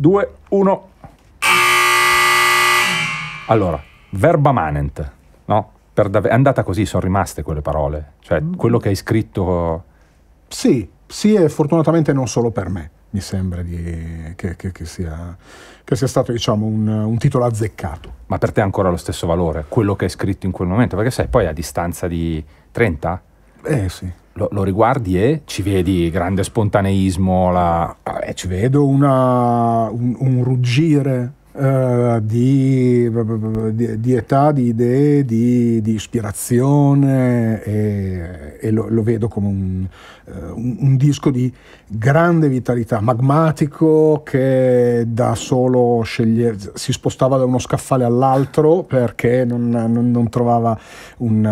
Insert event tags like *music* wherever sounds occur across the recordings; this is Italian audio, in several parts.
2, 1. Allora, verba manent, no? Dav- è andata così, sono rimaste quelle parole. Cioè, mm. quello che hai scritto... Sì, sì, e fortunatamente non solo per me. Mi sembra di, che, che, che, sia, che, sia, stato diciamo, un, un, titolo azzeccato. Ma per te ha ancora lo stesso valore, quello che hai scritto in quel momento? Perché sai, poi a distanza di 30? Eh sì lo, lo riguardi e ci vedi grande spontaneismo? La... Eh, ci vedo una, un, un ruggire eh, di, di, di, età, di idee, di, di ispirazione e, e lo, lo, vedo come un, eh, un, un, disco di grande vitalità, magmatico che da solo sceglie, si spostava da uno scaffale all'altro perché non, non, non trovava un,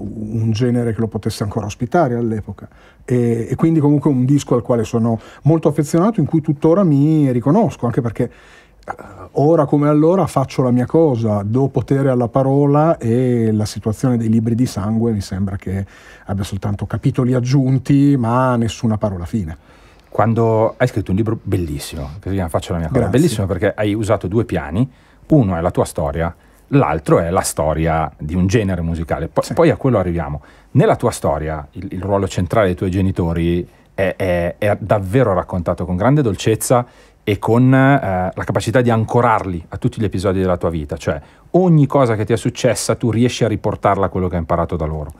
un genere che lo potesse ancora ospitare all'epoca. E, e, quindi comunque un disco al quale sono molto affezionato, in cui tuttora mi riconosco, anche perché eh, ora come allora faccio la mia cosa, do potere alla parola e la situazione dei libri di sangue mi sembra che abbia soltanto capitoli aggiunti ma nessuna parola fine. Quando hai scritto un libro bellissimo, che si chiama Faccio la mia cosa, Grazie. bellissimo perché hai usato due piani, uno è la tua storia, l'altro è la storia di un genere musicale, P- sì. poi a quello arriviamo. Nella tua storia il, il ruolo centrale dei tuoi genitori è, è, è davvero raccontato con grande dolcezza e con eh, la capacità di ancorarli a tutti gli episodi della tua vita, cioè ogni cosa che ti è successa tu riesci a riportarla a quello che hai imparato da loro.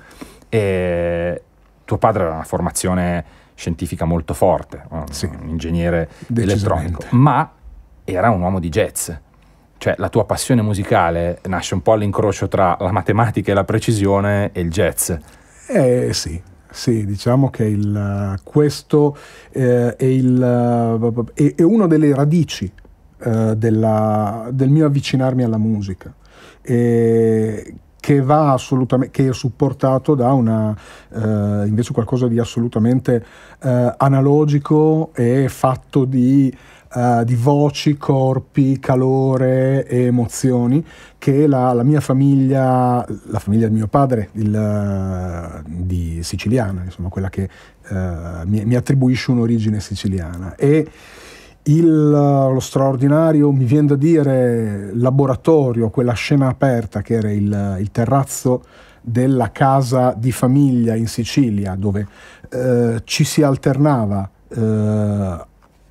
E tuo padre aveva una formazione scientifica molto forte, sì, un ingegnere elettronico, ma era un uomo di jazz. Cioè la tua passione musicale nasce un po' all'incrocio tra la matematica e la precisione e il jazz. Eh sì, sì, diciamo che il, questo eh, è, il, eh, è, è, una delle radici eh, della, del mio avvicinarmi alla musica. E, che va assolutamente che è supportato da una eh, invece qualcosa di assolutamente eh, analogico e fatto di uh, di voci, corpi, calore e emozioni che la, la mia famiglia, la famiglia di mio padre, il, eh, di siciliana, insomma quella che uh, mi, mi, attribuisce un'origine siciliana. E, il, lo straordinario, mi viene da dire, laboratorio, quella scena aperta che era il, il terrazzo della casa di famiglia in Sicilia, dove eh, ci si alternava eh,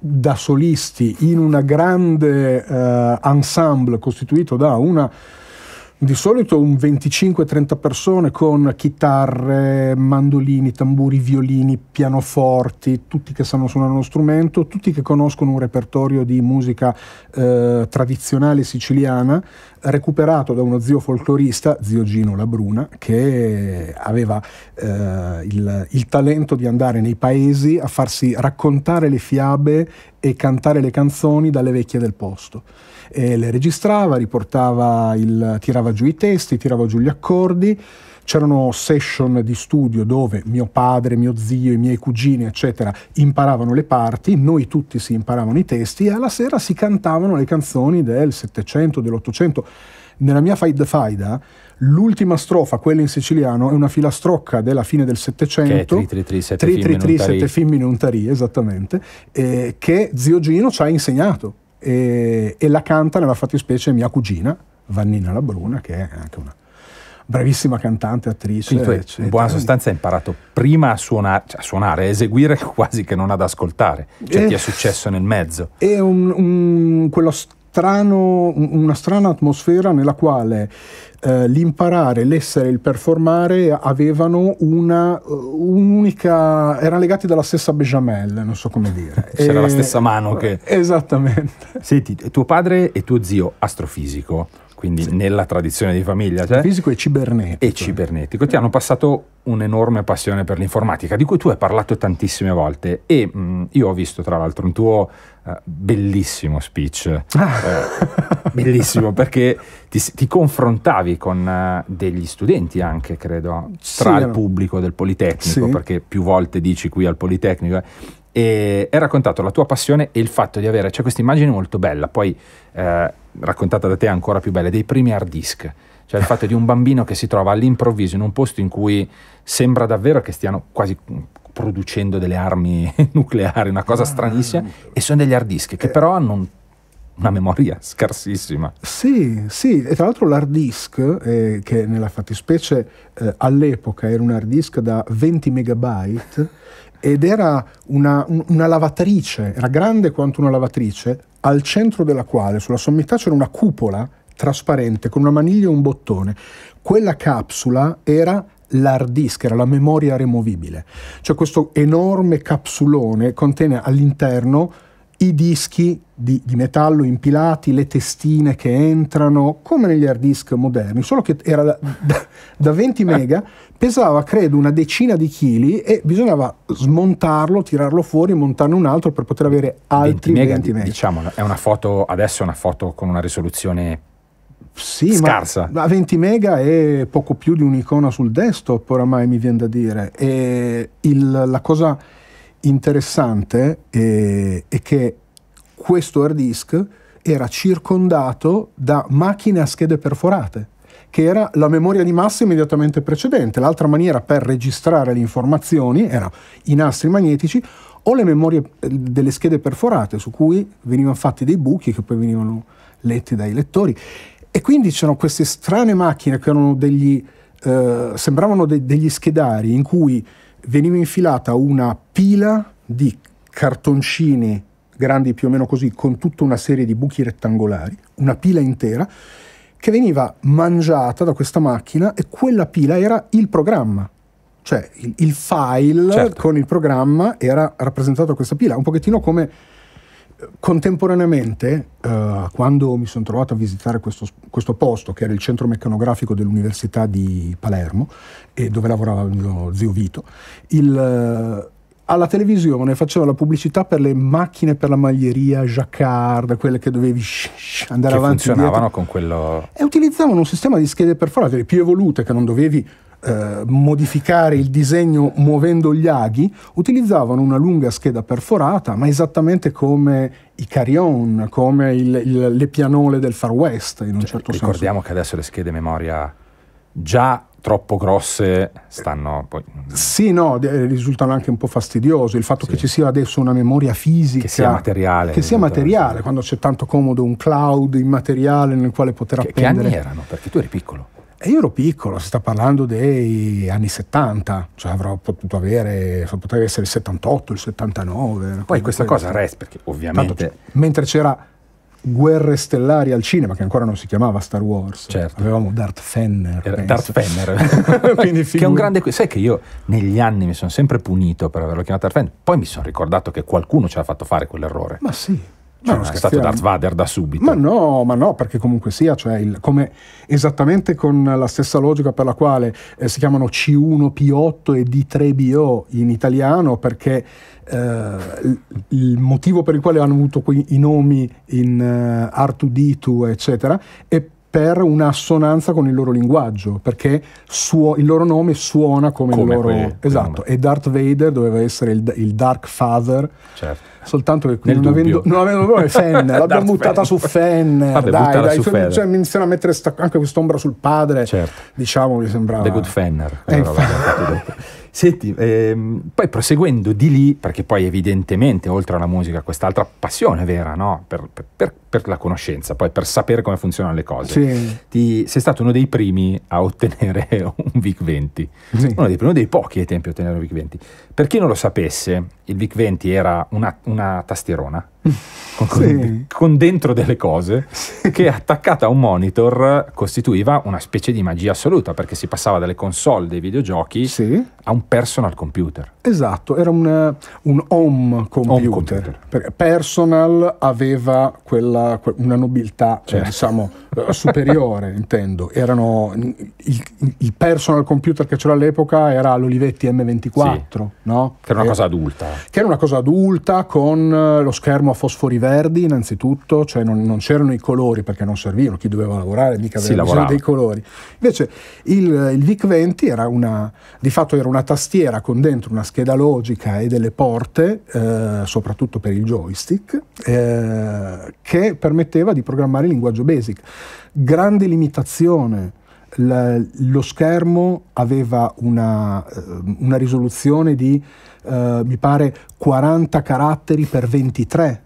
da solisti in un grande eh, ensemble costituito da una di solito un 25-30 persone con chitarre, mandolini, tamburi, violini, pianoforti, tutti che sanno suonare uno strumento, tutti che conoscono un repertorio di musica eh, tradizionale siciliana, recuperato da uno zio folclorista, zio Gino Labruna, che aveva eh, il, il talento di andare nei paesi a farsi raccontare le fiabe e cantare le canzoni dalle vecchie del posto eh, le registrava, il, tirava giù i testi, tirava giù gli accordi. C'erano session di studio dove mio padre, mio zio, i miei cugini, eccetera, imparavano le parti, noi tutti si imparavano i testi e alla sera si cantavano le canzoni del Settecento, dell'Ottocento. Nella mia Faida Faida, l'ultima strofa, quella in siciliano, è una filastrocca della fine del Settecento. 333 film in un tarì, esattamente, eh, che zio Gino ci ha insegnato e, e la canta nella fattispecie mia cugina, Vannina Labruna, che è anche una bravissima cantante, attrice. Quindi in buona sostanza hai imparato prima a suonare, cioè a suonare, a eseguire *laughs* quasi che non ad ascoltare, cioè e, eh, ti è successo nel mezzo. E un, un, quello strano, una strana atmosfera nella quale eh, l'imparare, l'essere, il performare avevano una, eh, un'unica... erano legati dalla stessa Bejamel, non so come dire. *laughs* C'era e... la stessa mano che... *laughs* Esattamente. Senti, tuo padre e tuo zio, astrofisico, quindi sì. nella tradizione di famiglia. Cioè, fisico e cibernetico. E cibernetico. Ti hanno passato un'enorme passione per l'informatica, di cui tu hai parlato tantissime volte e mh, io ho visto tra l'altro un tuo uh, bellissimo speech, ah. eh, *laughs* bellissimo perché ti, ti confrontavi con uh, degli studenti anche, credo, tra sì, il pubblico del Politecnico, sì. perché più volte dici qui al Politecnico eh e hai raccontato la tua passione e il fatto di avere, c'è questa immagine molto bella, poi eh, raccontata da te ancora più bella, dei primi hard disk, cioè il fatto di un bambino che si trova all'improvviso in un posto in cui sembra davvero che stiano quasi producendo delle armi *laughs* nucleari, una cosa ah, stranissima, e sono degli hard disk che eh. però hanno un una memoria scarsissima. Sì, sì, e tra l'altro l'hard disk, eh, che nella fattispecie eh, all'epoca era un hard disk da 20 megabyte, ed era una, una lavatrice, era grande quanto una lavatrice, al centro della quale sulla sommità c'era una cupola trasparente con una maniglia e un bottone. Quella capsula era l'hard disk, era la memoria removibile. Cioè questo enorme capsulone contiene all'interno i dischi di, di, metallo impilati, le testine che entrano, come negli hard disk moderni, solo che era da, *laughs* da 20 mega *laughs* pesava credo una decina di chili e bisognava smontarlo, tirarlo fuori, montarne un altro per poter avere altri 20 mega. 20 mega. Diciamo, è una foto, adesso è una foto con una risoluzione sì, scarsa. Ma, 20 mega è poco più di un'icona sul desktop, oramai mi viene da dire. E il, la cosa interessante è, è che questo hard disk era circondato da macchine a schede perforate che era la memoria di massa immediatamente precedente. L'altra maniera per registrare le informazioni era i nastri magnetici o le memorie eh, delle schede perforate su cui venivano fatti dei buchi che poi venivano letti dai lettori. E quindi c'erano queste strane macchine che erano degli, eh, sembravano de- degli schedari in cui veniva infilata una pila di cartoncini grandi più o meno così, con tutta una serie di buchi rettangolari, una pila intera, che veniva mangiata da questa macchina e quella pila era il programma. Cioè il, il file certo. con il programma era rappresentato da questa pila, un pochettino come eh, contemporaneamente, eh, quando mi sono trovato a visitare questo, questo, posto, che era il centro meccanografico dell'Università di Palermo, e dove lavorava mio zio Vito, il, alla televisione faceva la pubblicità per le macchine per la maglieria Jacquard, quelle che dovevi andare che avanti. Funzionavano con quello. E utilizzavano un sistema di schede perforate, le più evolute che non dovevi eh, modificare il disegno muovendo gli aghi, utilizzavano una lunga scheda perforata, ma esattamente come i carillon, come il, il, le pianole del Far West, in un cioè, certo ricordiamo senso. Ricordiamo che adesso le schede memoria già troppo grosse stanno poi... Sì, no, risultano anche un po' fastidiose. Il fatto sì. che ci sia adesso una memoria fisica... Che sia materiale. Che sia esatto. materiale, quando c'è tanto comodo un cloud immateriale nel quale poter che, appendere... Che anni erano? Perché tu eri piccolo. E io ero piccolo, si sta parlando dei anni 70, cioè avrò potuto avere, potrebbe essere il 78, il 79. Poi questa cosa resta perché ovviamente... Tanto, mentre c'era guerre stellari al cinema, che ancora non si chiamava Star Wars. Certo. Avevamo Darth Fenner. Darth Fenner. *laughs* *laughs* che è un grande... Sai che io negli anni mi sono sempre punito per averlo chiamato Darth Fenner, poi mi sono ricordato che qualcuno ce l'ha fatto fare quell'errore. Ma sì. Cioè, no, è stato Darth Vader da subito. Ma no, ma no, perché comunque sia, cioè il, come, esattamente con la stessa logica per la quale eh, si chiamano C1P8 e D3BO in italiano, perché eh, il motivo per il quale hanno avuto quei, i nomi in uh, eh, R2D2, eccetera, è per un'assonanza con il loro linguaggio, perché suo, il loro nome suona come, come il loro... Quel, esatto, quel e Darth Vader doveva essere il, il Dark Father. Certo. Soltanto che non avendo, non avendo proprio *laughs* Fenner, l'abbiamo buttata Fenner. su Fenner. Vabbè, dai, dai, su Cioè, mi iniziano a mettere sta, anche quest'ombra sul padre. Certo. Diciamo mi sembrava. The Good Fenner. Eh, Senti, ehm, poi proseguendo di lì, perché poi evidentemente oltre alla musica quest'altra passione vera, no? per, per per la conoscenza, poi per sapere come funzionano le cose. Sì. Ti, sei stato uno dei primi a ottenere *laughs* un VIC 20, sì. uno, dei, uno, dei, pochi ai tempi a ottenere un VIC 20. Per chi non lo sapesse, il VIC 20 era una, una tastierona *laughs* con, sì. con, dentro delle cose che attaccata a un monitor costituiva una specie di magia assoluta perché si passava dalle console dei videogiochi a un personal computer. Esatto, era un, eh, un home computer. Home computer. Personal aveva quella, una nobiltà, cioè. diciamo, eh, superiore, *laughs* intendo. Erano, il, il, personal computer che c'era all'epoca era l'Olivetti M24, sì. no? Che era una cosa adulta. Che era una cosa adulta con lo schermo a fosfori verdi innanzitutto, cioè non, non c'erano i colori perché non servivano, chi doveva lavorare mica aveva bisogno dei colori. Invece il, il VIC-20 era una, di fatto era una tastiera con dentro una scherma scheda logica e delle porte, eh, soprattutto per il joystick, eh, che permetteva di programmare il linguaggio basic. Grande limitazione la, lo schermo aveva una, eh, una risoluzione di, eh, mi pare, 40 caratteri per 23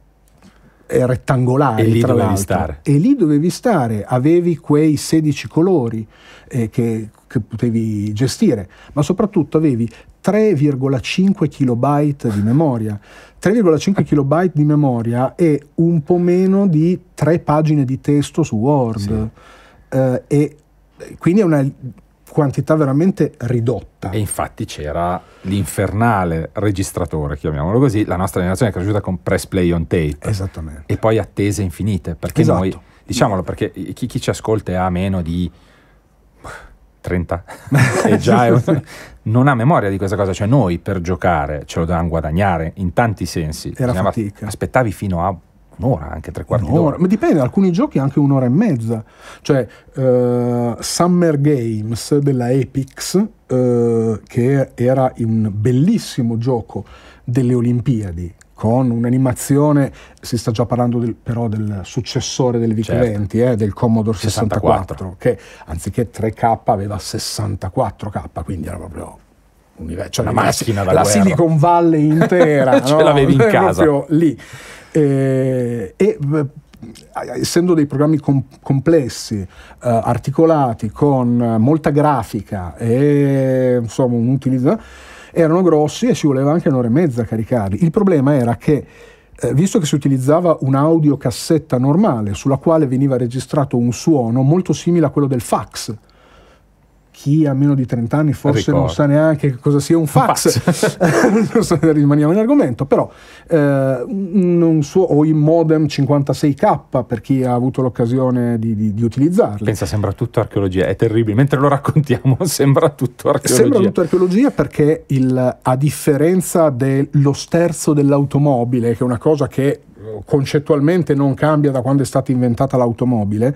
rettangolare E lì dovevi stare. E lì dovevi stare, avevi quei 16 colori eh, che, che, potevi gestire, ma soprattutto avevi 3,5 KB di memoria. 3,5 KB di memoria è un po' meno di tre pagine di testo su Word. Sì. Eh, e quindi è una quantità veramente ridotta. E infatti c'era l'infernale registratore, chiamiamolo così, la nostra generazione è cresciuta con press play on tape. Esattamente. E poi attese infinite, perché esatto. noi, diciamolo, perché chi, chi ci ascolta ha meno di 30 e *laughs* *laughs* già è un, *laughs* non ha memoria di questa cosa, cioè noi per giocare ce lo dobbiamo guadagnare in tanti sensi. Era Andiamo fatica. Aspettavi fino a un'ora, anche tre quarti un'ora. d'ora. Ma dipende, alcuni giochi anche un'ora e mezza. Cioè, uh, Summer Games della Epix, uh, eh, che era un bellissimo gioco delle Olimpiadi, con un'animazione, si sta già parlando del, però del successore del VIC-20, certo. eh, del Commodore 64, 64, che anziché 3K aveva 64K, quindi era proprio universo, cioè una macchina da la guerra. Silicon Valley intera, *laughs* ce no? l'avevi in casa. Proprio lì. Eh, e, e eh, essendo dei programmi com- complessi, eh, articolati, con molta grafica e insomma un utilizzo erano grossi e ci voleva anche un'ora e mezza a caricarli. Il problema era che eh, visto che si utilizzava un'audiocassetta normale sulla quale veniva registrato un suono molto simile a quello del fax, chi ha meno di 30 anni forse Ricordo. non sa neanche cosa sia un fax, un fax. *laughs* rimaniamo in argomento, però eh, non so, o i modem 56k per chi ha avuto l'occasione di, di, di, utilizzarli. Pensa, sembra tutto archeologia, è terribile, mentre lo raccontiamo *laughs* sembra tutto archeologia. Sembra tutto archeologia perché il, a differenza dello sterzo dell'automobile, che è una cosa che eh, concettualmente non cambia da quando è stata inventata l'automobile,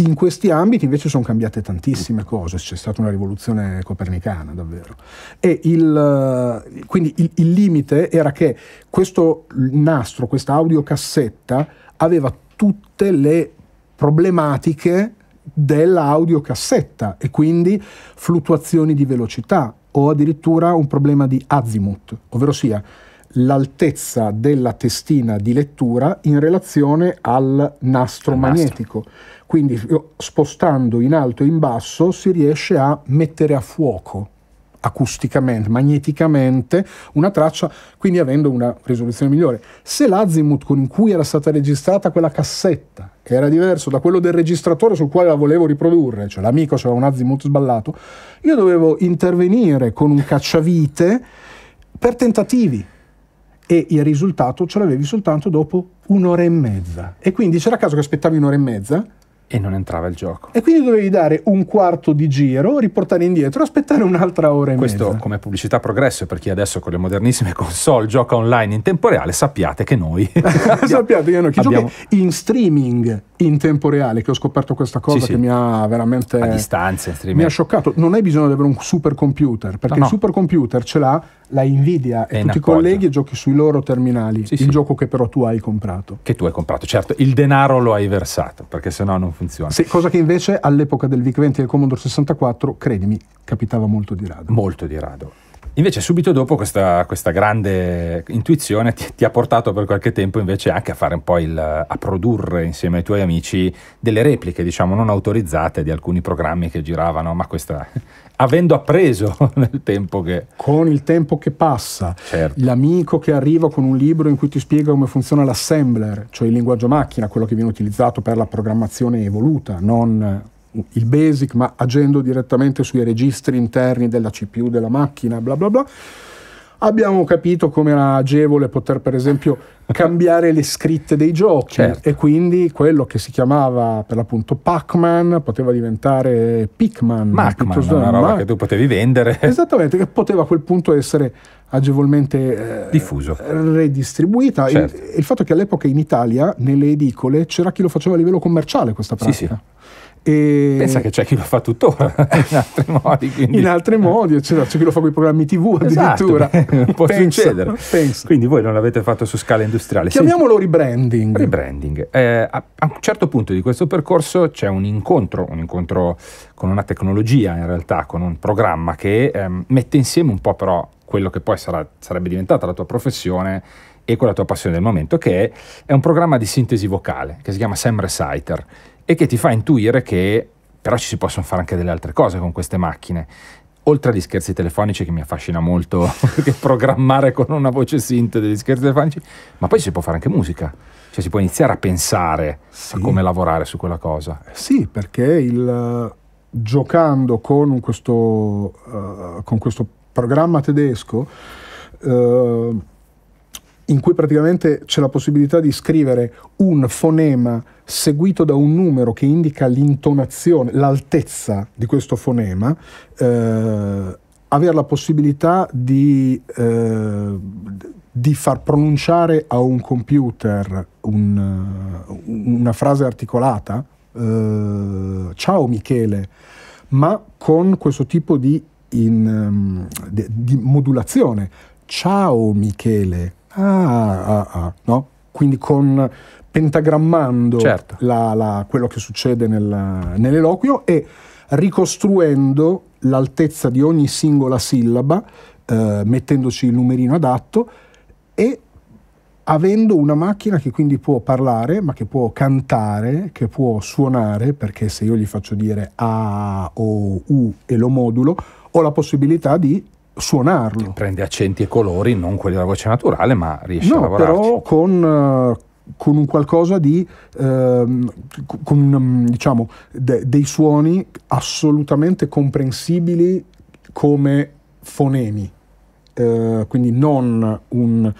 in questi ambiti invece sono cambiate tantissime cose, c'è stata una rivoluzione copernicana davvero. E il, eh, quindi il, il limite era che questo nastro, questa audiocassetta, aveva tutte le problematiche dell'audiocassetta e quindi fluttuazioni di velocità o addirittura un problema di azimut, ovvero sia l'altezza della testina di lettura in relazione al nastro al magnetico. Quindi spostando in alto e in basso si riesce a mettere a fuoco acusticamente, magneticamente una traccia, quindi avendo una risoluzione migliore. Se l'azimut con cui era stata registrata quella cassetta era diverso da quello del registratore sul quale la volevo riprodurre, cioè l'amico aveva cioè un azimut sballato, io dovevo intervenire con un cacciavite per tentativi e il risultato ce l'avevi soltanto dopo un'ora e mezza. E quindi c'era caso che aspettavi un'ora e mezza e non entrava il gioco. E quindi dovevi dare un quarto di giro, riportare indietro, aspettare un'altra ora e Questo mezza. come pubblicità progresso per chi adesso con le modernissime *laughs* console gioca online in tempo reale, sappiate che noi *laughs* sappiate che noi chi abbiamo... in streaming in tempo reale, che ho scoperto questa cosa sì, che sì. mi ha veramente a distanza, streaming. mi ha scioccato. Non hai bisogno di avere un super computer, perché no, no. il supercomputer ce l'ha la Nvidia e, e tutti i colleghi e giochi sui loro terminali, sì, il sì. gioco che però tu hai comprato. Che tu hai comprato, certo, il denaro lo hai versato, perché sennò non funziona. Sì, cosa che invece all'epoca del VIC-20 e del Commodore 64, credimi, capitava molto di rado. Molto di rado. Invece subito dopo questa, questa grande intuizione ti, ti, ha portato per qualche tempo invece anche a fare un po' il, a produrre insieme ai tuoi amici delle repliche, diciamo, non autorizzate di alcuni programmi che giravano, ma questa avendo appreso *laughs* nel tempo che... Con il tempo che passa, certo. l'amico che arriva con un libro in cui ti spiega come funziona l'assembler, cioè il linguaggio macchina, quello che viene utilizzato per la programmazione evoluta, non il basic, ma agendo direttamente sui registri interni della CPU della macchina, bla bla bla Abbiamo capito come era agevole poter, per esempio, *laughs* cambiare le scritte dei giochi certo. e quindi quello che si chiamava per l'appunto Pac-Man poteva diventare Picman. Pac-Man, una roba Mac- che tu potevi vendere. *laughs* Esattamente, che poteva a quel punto essere agevolmente eh, diffuso, redistribuita. Certo. Il, il, fatto che all'epoca in Italia, nelle edicole, c'era chi lo faceva a livello commerciale questa pratica. Sì, sì. E... Pensa che c'è chi lo fa tuttora *laughs* in altri modi. Quindi. In altri modi, eccetera. c'è chi lo fa con i programmi TV esatto. addirittura. Esatto, *laughs* può pensa, succedere. Pensa. Quindi voi non l'avete fatto su scala industriale. Chiamiamolo sì. rebranding. Rebranding. Eh, a, un certo punto di questo percorso c'è un incontro, un incontro con una tecnologia in realtà, con un programma che ehm, mette insieme un po' però quello che poi sarà, sarebbe diventata la tua professione e con la tua passione del momento, che è, un programma di sintesi vocale che si chiama Semre Saiter e che ti fa intuire che però ci si possono fare anche delle altre cose con queste macchine. Oltre agli scherzi telefonici che mi affascina molto, perché *laughs* programmare con una voce synth degli scherzi telefonici, ma poi si può fare anche musica, cioè si può iniziare a pensare sì. a come lavorare su quella cosa. Sì, perché il, giocando con questo, uh, con questo programma tedesco, uh, in cui praticamente c'è la possibilità di scrivere un fonema seguito da un numero che indica l'intonazione, l'altezza di questo fonema, eh, avere la possibilità di, eh, di, far pronunciare a un computer un, eh, una frase articolata, eh, ciao Michele, ma con questo tipo di, in, ehm, di modulazione. Ciao Michele, ah, ah, ah, no? Quindi con pentagrammando certo. la, la, quello che succede nel, nell'eloquio e ricostruendo l'altezza di ogni singola sillaba, eh, mettendoci il numerino adatto e avendo una macchina che quindi può parlare, ma che può cantare, che può suonare, perché se io gli faccio dire A o U e lo modulo, ho la possibilità di suonarlo. Che prende accenti e colori, non quelli della voce naturale, ma riesce no, a lavorare. Però con, eh, con, un qualcosa di, ehm, con, mm, diciamo, de, dei suoni assolutamente comprensibili come fonemi, eh, quindi non un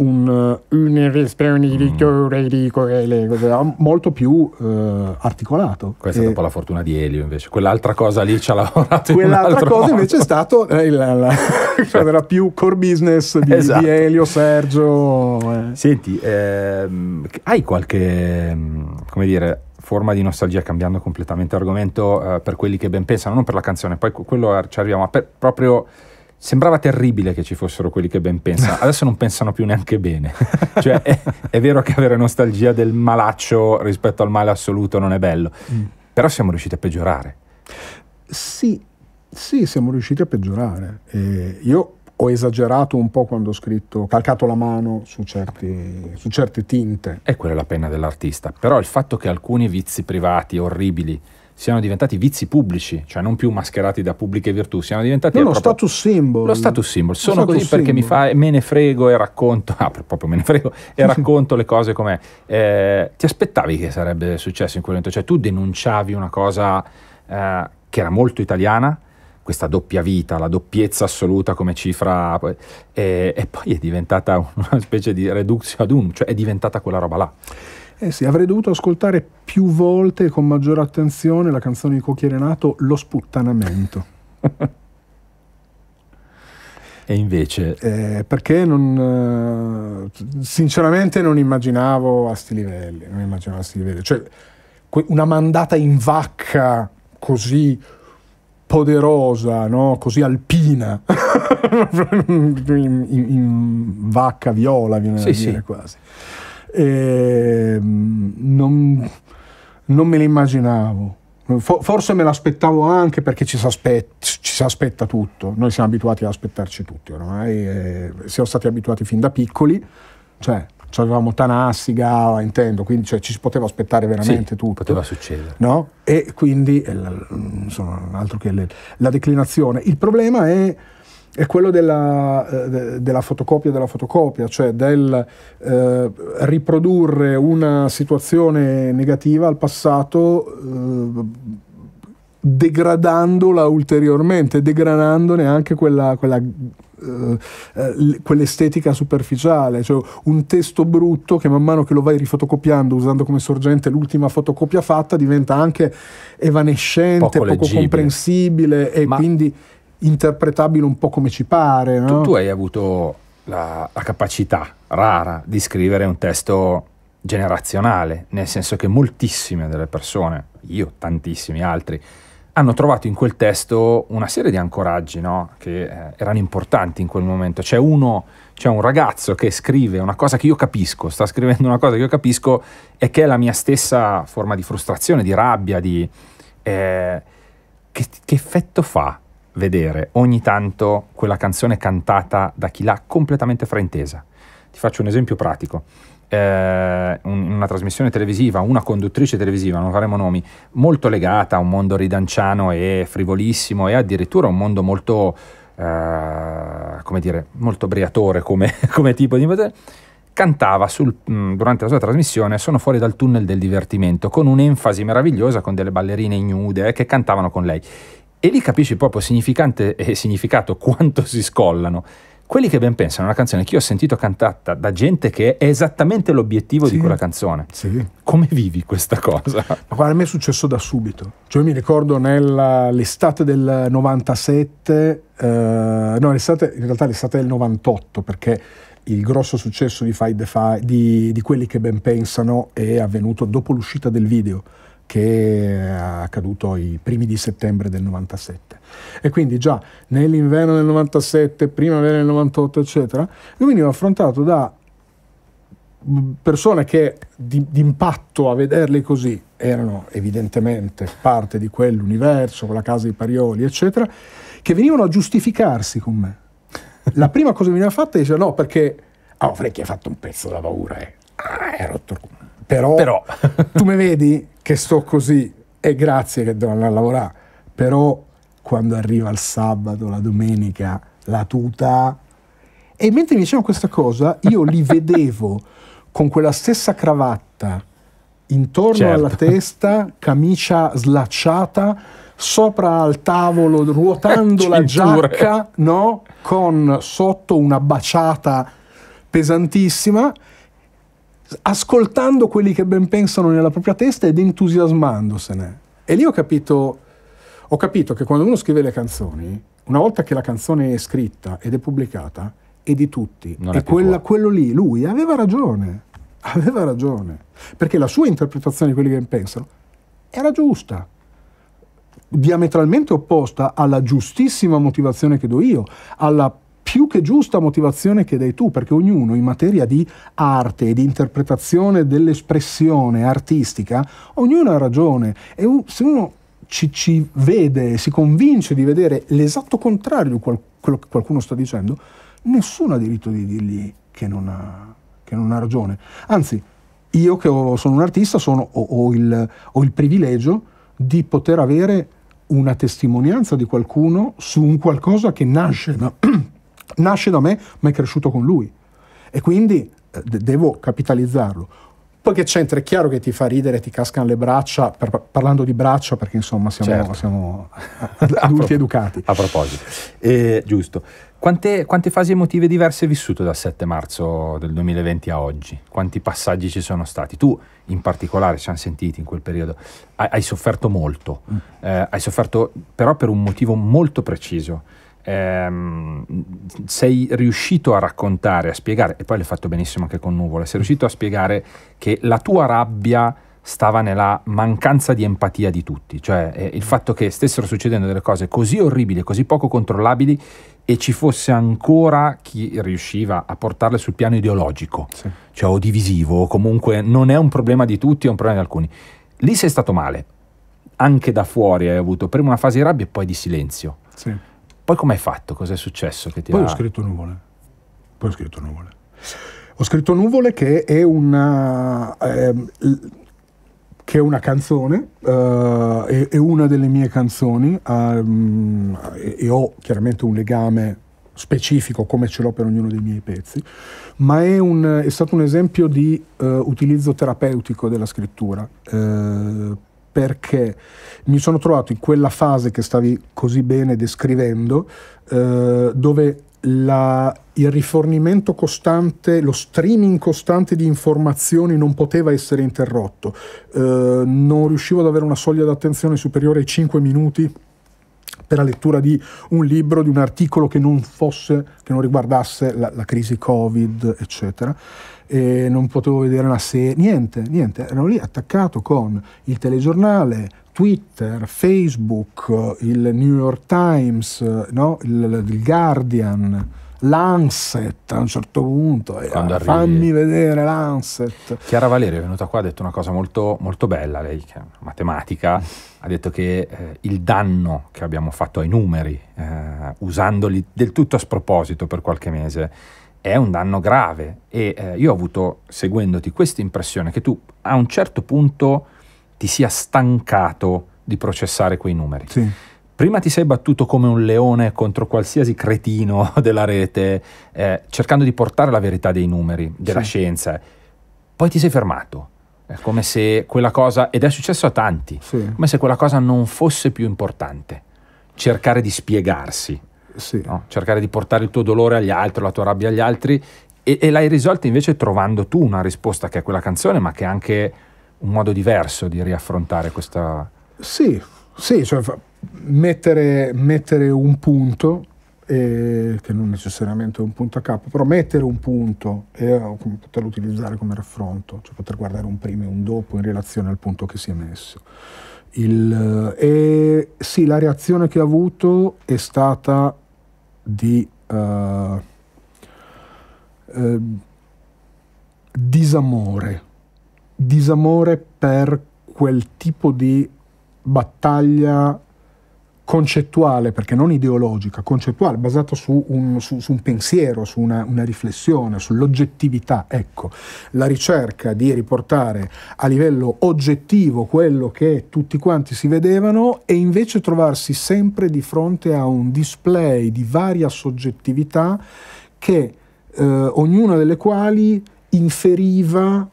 un, eh, un'espressione di mm. rigore, ridicole, eh, molto più eh, articolato. Questa è un po' la fortuna di Elio invece, quell'altra cosa lì ci ha lavorato. Quell'altra cosa modo. invece è stato eh, la, la, *laughs* cioè, era più core business di, esatto. di Elio, Sergio. Eh. Senti, ehm, hai qualche, mm, come dire, forma di nostalgia, cambiando completamente argomento, eh, per quelli che ben pensano, non per la canzone, poi quello ci arriviamo, ma per, proprio Sembrava terribile che ci fossero quelli che ben pensano, *laughs* adesso non pensano più neanche bene. *laughs* cioè, è, è, vero che avere nostalgia del malaccio rispetto al male assoluto non è bello, mm. però siamo riusciti a peggiorare. Sì, sì, siamo riusciti a peggiorare. Eh, io ho esagerato un po' quando ho scritto, calcato la mano su, certi, su certe tinte. E quella è la pena dell'artista, però il fatto che alcuni vizi privati orribili siano diventati vizi pubblici, cioè non più mascherati da pubbliche virtù, siano diventati... No, lo proprio, status symbol. Lo status symbol. Sono così symbol. perché mi fa, me ne frego e racconto, *laughs* ah, proprio me ne frego e *laughs* racconto le cose com'è. Eh, ti aspettavi che sarebbe successo in quel momento? Cioè tu denunciavi una cosa eh, che era molto italiana, questa doppia vita, la doppiezza assoluta come cifra, eh, e poi è diventata *laughs* una specie di reduxio ad unum, cioè è diventata quella roba là. Eh sì, avrei dovuto ascoltare più volte con maggiore attenzione la canzone di Cocchi Renato Lo sputtanamento. *laughs* e invece? Eh, perché non, eh, sinceramente non immaginavo a sti livelli, non immaginavo a sti livelli. Cioè, una mandata in vacca così poderosa, no? così alpina, *laughs* in, in, in, vacca viola viene sì, da dire sì. quasi eh, non, non me l'immaginavo. Forse me l'aspettavo anche perché ci si, aspetta, ci si, aspetta, tutto, noi siamo abituati ad aspettarci tutti ormai, eh, siamo stati abituati fin da piccoli, cioè avevamo Tanassi, Gava, intendo, quindi cioè, ci si poteva aspettare veramente sì, tutto. Poteva succedere. No? E quindi, eh, insomma, altro che le, la declinazione. Il problema è è quello della, eh, della fotocopia della fotocopia, cioè del eh, riprodurre una situazione negativa al passato eh, degradandola ulteriormente, degradandone anche quella, quella eh, eh, quell'estetica superficiale, cioè un testo brutto che man mano che lo vai rifotocopiando usando come sorgente l'ultima fotocopia fatta diventa anche evanescente, poco, poco comprensibile e Ma quindi interpretabile un po' come ci pare. No? Tu, tu, hai avuto la, la capacità rara di scrivere un testo generazionale, nel senso che moltissime delle persone, io, tantissimi altri, hanno trovato in quel testo una serie di ancoraggi no? che eh, erano importanti in quel momento. C'è uno, c'è un ragazzo che scrive una cosa che io capisco, sta scrivendo una cosa che io capisco e che è la mia stessa forma di frustrazione, di rabbia, di... Eh, che, che effetto fa vedere ogni tanto quella canzone cantata da chi l'ha completamente fraintesa. Ti faccio un esempio pratico. Eh, una trasmissione televisiva, una conduttrice televisiva, non faremo nomi, molto legata a un mondo ridanciano e frivolissimo e addirittura un mondo molto, eh, come dire, molto briatore come, *laughs* come tipo di modello, cantava sul, durante la sua trasmissione Sono fuori dal tunnel del divertimento, con un'enfasi meravigliosa, con delle ballerine ignude eh, che cantavano con lei. E lì capisci proprio significante e significato quanto si scollano. Quelli che ben pensano una canzone che io ho sentito cantata da gente che è esattamente l'obiettivo sì, di quella canzone. Sì. Come vivi questa cosa? *laughs* Ma guarda, a me è successo da subito. Cioè, mi ricordo nell'estate del 97, eh, no, l'estate, in realtà l'estate del 98, perché il grosso successo di, Fight the Fight, di, di quelli che ben pensano è avvenuto dopo l'uscita del video che è accaduto i primi di settembre del 97. E quindi già nell'inverno del 97, primavera del 98, eccetera, lui veniva affrontato da persone che di impatto a vederli così erano evidentemente parte di quell'universo, con la casa di Parioli, eccetera, che venivano a giustificarsi con me. La prima cosa che veniva fatta è dire no, perché... Oh, Frecchi ha fatto un pezzo da paura, eh. Ah, è rotto il culo. Però, però. *laughs* tu mi vedi che sto così e grazie che devo andare a lavorare, però quando arriva il sabato, la domenica, la tuta... E mentre mi dicevano questa cosa, io li *laughs* vedevo con quella stessa cravatta intorno certo. alla testa, camicia slacciata, sopra al tavolo, ruotando la giacca, no? Con sotto una baciata pesantissima ascoltando quelli che ben pensano nella propria testa ed entusiasmandosene. E lì ho capito, ho capito che quando uno scrive le canzoni, una volta che la canzone è scritta ed è pubblicata, è di tutti. Non e quella, quello lì, lui aveva ragione, aveva ragione, perché la sua interpretazione di quelli che ben pensano era giusta diametralmente opposta alla giustissima motivazione che do io, alla più che giusta motivazione che dai tu, perché ognuno in materia di arte e di interpretazione dell'espressione artistica, ognuno ha ragione. E se uno ci, ci vede, si convince di vedere l'esatto contrario di quello che qualcuno sta dicendo, nessuno ha diritto di dirgli che non ha, che non ha ragione. Anzi, io che sono un artista sono, ho, ho, il, ho il privilegio di poter avere una testimonianza di qualcuno su un qualcosa che nasce da, *clears throat* nasce da me ma è cresciuto con lui e quindi eh, devo capitalizzarlo. Poi che c'entra? È chiaro che ti fa ridere, ti cascano le braccia, per, parlando di braccia perché insomma siamo, certo. siamo *laughs* adulti educati. A proposito, eh, giusto. Quante, quante, fasi emotive diverse hai vissuto dal 7 marzo del 2020 a oggi? Quanti passaggi ci sono stati? Tu in particolare, ci hanno sentiti in quel periodo, hai, hai sofferto molto, mm. eh, hai sofferto però per un motivo molto preciso ehm, sei riuscito a raccontare, a spiegare, e poi l'hai fatto benissimo anche con Nuvole, sei riuscito a spiegare che la tua rabbia stava nella mancanza di empatia di tutti, cioè eh, il fatto che stessero succedendo delle cose così orribili, così poco controllabili e ci fosse ancora chi riusciva a portarle sul piano ideologico, sì. cioè o divisivo, o comunque non è un problema di tutti, è un problema di alcuni. Lì sei stato male, anche da fuori hai avuto prima una fase di rabbia e poi di silenzio. Sì. Poi hai fatto? Cos'è successo? Che ti Poi ha... ho scritto Nuvole. Poi ho scritto Nuvole. Ho scritto Nuvole che è una... Ehm, che è una canzone, uh, è, è, una delle mie canzoni um, e, e, ho chiaramente un legame specifico come ce l'ho per ognuno dei miei pezzi, ma è, un, è stato un esempio di uh, utilizzo terapeutico della scrittura. Uh, perché mi sono trovato in quella fase che stavi così bene descrivendo, eh, dove la, il rifornimento costante, lo streaming costante di informazioni non poteva essere interrotto, eh, non riuscivo ad avere una soglia d'attenzione superiore ai 5 minuti per la lettura di un libro, di un articolo che non, fosse, che non riguardasse la, la crisi Covid, eccetera e non potevo vedere la serie, niente, niente, ero lì attaccato con il telegiornale, Twitter, Facebook, il New York Times, no? il, il, Guardian, Lancet a un certo punto, Quando eh, fammi vedere Lancet. Chiara Valerio è venuta qua, ha detto una cosa molto, molto bella, lei che è matematica, ha detto che eh, il danno che abbiamo fatto ai numeri, eh, usandoli del tutto a sproposito per qualche mese, è un danno grave e eh, io ho avuto, seguendoti, questa impressione che tu a un certo punto ti sia stancato di processare quei numeri. Sì. Prima ti sei battuto come un leone contro qualsiasi cretino *laughs* della rete, eh, cercando di portare la verità dei numeri, della sì. scienza. Poi ti sei fermato. È come se quella cosa, ed è successo a tanti, sì. come se quella cosa non fosse più importante. Cercare di spiegarsi sì. no? cercare di portare il tuo dolore agli altri, la tua rabbia agli altri, e, e l'hai risolta invece trovando tu una risposta che è quella canzone, ma che è anche un modo diverso di riaffrontare questa... Sì, sì, cioè mettere, mettere un punto, eh, che non necessariamente è un punto a capo, però mettere un punto e eh, poterlo utilizzare come raffronto, cioè poter guardare un prima e un dopo in relazione al punto che si è messo. Il, eh, sì, la reazione che ho avuto è stata di uh, eh, disamore, disamore per quel tipo di battaglia concettuale, perché non ideologica, concettuale, basata su un, su, su un pensiero, su una, una, riflessione, sull'oggettività. Ecco, la ricerca di riportare a livello oggettivo quello che tutti quanti si vedevano e invece trovarsi sempre di fronte a un display di varia soggettività che eh, ognuna delle quali inferiva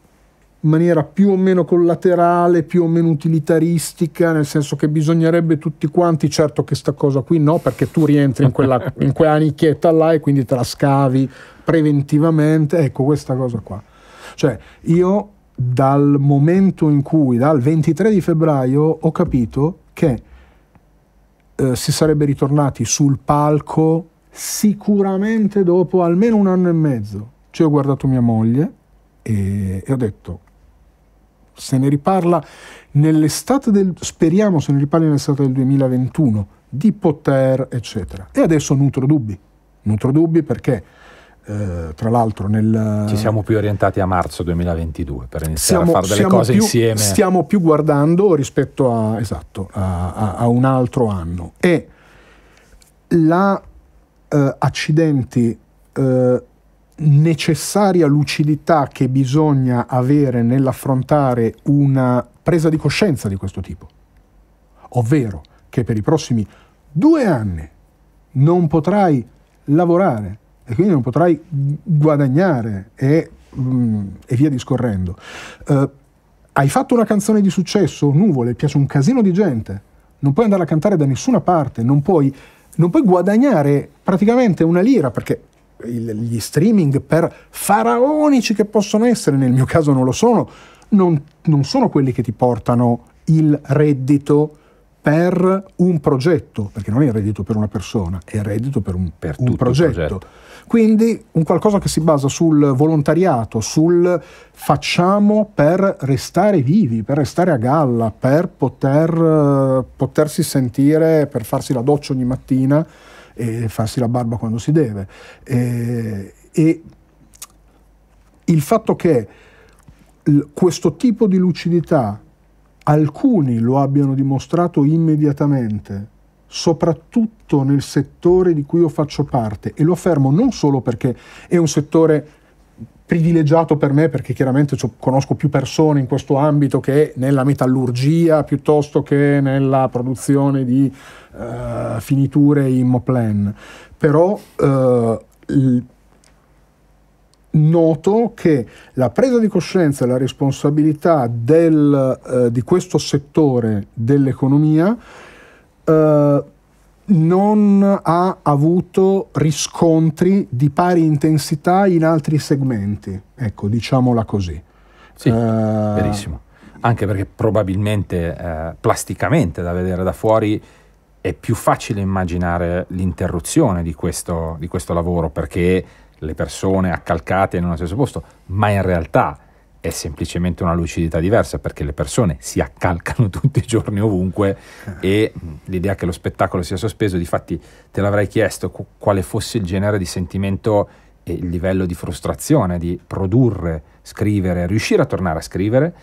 in maniera più o meno collaterale, più o meno utilitaristica, nel senso che bisognerebbe tutti quanti, certo che sta cosa qui no, perché tu rientri in quella, *laughs* in quella nicchietta là e quindi te la scavi preventivamente, ecco questa cosa qua. Cioè io dal momento in cui, dal 23 di febbraio, ho capito che eh, si sarebbe ritornati sul palco sicuramente dopo almeno un anno e mezzo. Ci cioè, ho guardato mia moglie e, e ho detto se ne riparla nell'estate del, speriamo se ne riparli nell'estate del 2021, di poter, eccetera. E adesso nutro dubbi, nutro dubbi perché eh, tra l'altro nel... Ci siamo più orientati a marzo 2022 per iniziare siamo, a fare delle cose più, insieme. Stiamo più guardando rispetto a, esatto, a, a, a un altro anno. E la eh, accidenti eh, necessaria lucidità che bisogna avere nell'affrontare una presa di coscienza di questo tipo, ovvero che per i prossimi due anni non potrai lavorare e quindi non potrai guadagnare e, mm, e via discorrendo. Uh, hai fatto una canzone di successo, Nuvole, piace un casino di gente, non puoi andare a cantare da nessuna parte, non puoi, non puoi guadagnare praticamente una lira perché gli streaming per faraonici che possono essere, nel mio caso non lo sono, non, non sono quelli che ti portano il reddito per un progetto, perché non è il reddito per una persona, è il reddito per un, per un progetto. progetto. Quindi un qualcosa che si basa sul volontariato, sul facciamo per restare vivi, per restare a galla, per poter, eh, potersi sentire, per farsi la doccia ogni mattina e farsi la barba quando si deve. E, e il fatto che questo tipo di lucidità alcuni lo abbiano dimostrato immediatamente, soprattutto nel settore di cui io faccio parte, e lo affermo non solo perché è un settore privilegiato per me perché chiaramente conosco più persone in questo ambito che nella metallurgia piuttosto che nella produzione di uh, finiture in Moplan. Però uh, noto che la presa di coscienza e la responsabilità del, uh, di questo settore dell'economia non ha avuto riscontri di pari intensità in altri segmenti, ecco, diciamola così. Sì, eh, verissimo. Anche perché probabilmente eh, plasticamente da vedere da fuori è più facile immaginare l'interruzione di questo, di questo lavoro perché le persone accalcate in uno stesso posto, ma in realtà è semplicemente una lucidità diversa perché le persone si accalcano *laughs* tutti i giorni ovunque e l'idea che lo spettacolo sia sospeso, difatti te l'avrei chiesto quale fosse il genere di sentimento e il livello di frustrazione di produrre, scrivere, riuscire a tornare a scrivere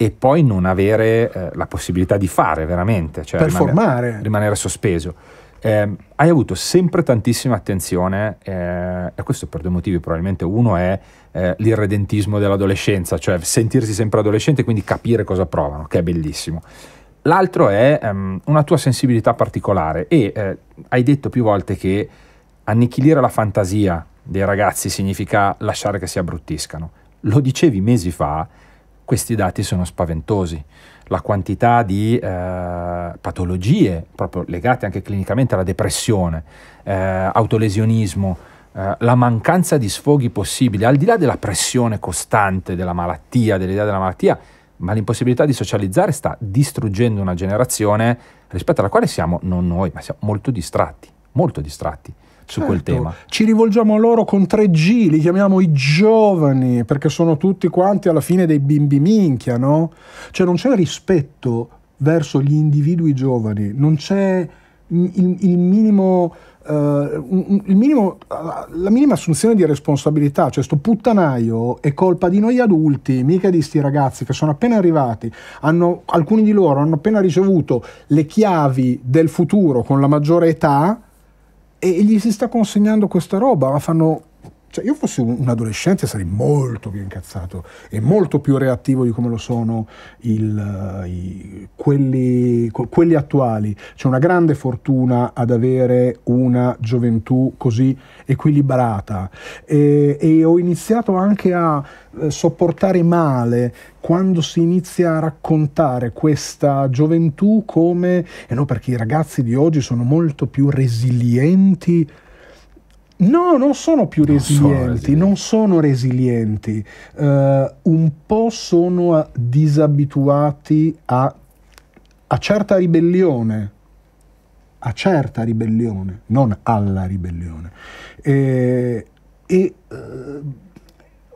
e poi non avere eh, la possibilità di fare veramente, cioè rimanere, rimanere sospeso. Eh, hai avuto sempre tantissima attenzione, eh, e questo per due motivi, probabilmente uno è eh, l'irredentismo dell'adolescenza, cioè sentirsi sempre adolescente e quindi capire cosa provano, che è bellissimo. L'altro è ehm, una tua sensibilità particolare e eh, hai detto più volte che annichilire la fantasia dei ragazzi significa lasciare che si abbruttiscano. Lo dicevi mesi fa, questi dati sono spaventosi la quantità di eh, patologie proprio legate anche clinicamente alla depressione, eh, autolesionismo, eh, la mancanza di sfoghi possibili, al di là della pressione costante della malattia, dell'idea della malattia, ma l'impossibilità di socializzare sta distruggendo una generazione rispetto alla quale siamo, non noi, ma siamo molto distratti, molto distratti su certo, quel tema. Ci rivolgiamo a loro con 3G, li chiamiamo i giovani, perché sono tutti quanti alla fine dei bimbi minchia, no? Cioè non c'è rispetto verso gli individui giovani, non c'è il, il minimo... Uh, minimo, la minima assunzione di responsabilità, cioè sto puttanaio è colpa di noi adulti, mica di sti ragazzi che sono appena arrivati, hanno, alcuni di loro hanno appena ricevuto le chiavi del futuro con la maggiore età e gli si sta consegnando questa roba, ma fanno cioè, io fossi un, adolescente sarei molto più incazzato e molto più reattivo di come lo sono il, eh, i, quelli, quelli, attuali. C'è una grande fortuna ad avere una gioventù così equilibrata e, e ho iniziato anche a eh, sopportare male quando si inizia a raccontare questa gioventù come, e eh no perché i ragazzi di oggi sono molto più resilienti No, non sono più non resilienti, sono non sono resilienti. Uh, un po' sono disabituati a, a, certa ribellione, a certa ribellione, non alla ribellione. E, e uh,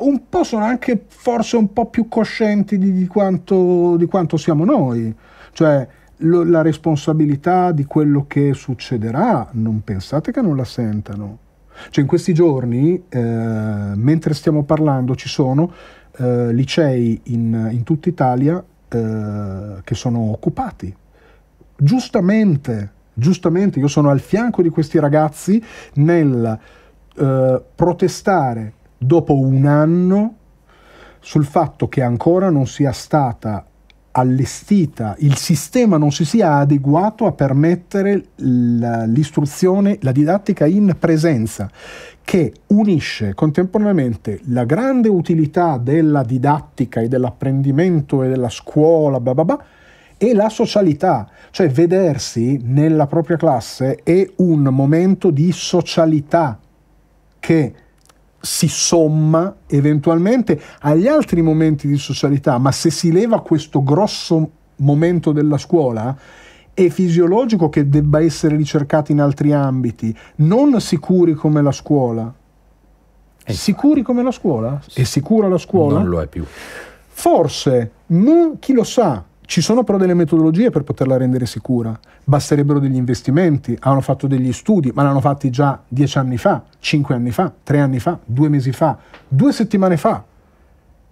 un po' sono anche forse un po' più coscienti di, di, quanto, di quanto, siamo noi. Cioè, lo, la responsabilità di quello che succederà, non pensate che non la sentano cioè in questi giorni, eh, mentre stiamo parlando, ci sono eh, licei in, in, tutta Italia eh, che sono occupati. Giustamente, giustamente, io sono al fianco di questi ragazzi nel eh, protestare dopo un anno sul fatto che ancora non sia stata allestita, il sistema non si sia adeguato a permettere l'istruzione, la didattica in presenza, che unisce contemporaneamente la grande utilità della didattica e dell'apprendimento e della scuola, bla bla bla, e la socialità, cioè vedersi nella propria classe è un momento di socialità che si somma eventualmente agli altri momenti di socialità, ma se si leva questo grosso momento della scuola, è fisiologico che debba essere ricercato in altri ambiti, non sicuri come la scuola. È eh, sicuri fa. come la scuola? È sicura la scuola? Non lo è più. Forse, non, chi lo sa, ci sono però delle metodologie per poterla rendere sicura, basterebbero degli investimenti, hanno fatto degli studi, ma l'hanno fatti già dieci anni fa, cinque anni fa, tre anni fa, due mesi fa, due settimane fa,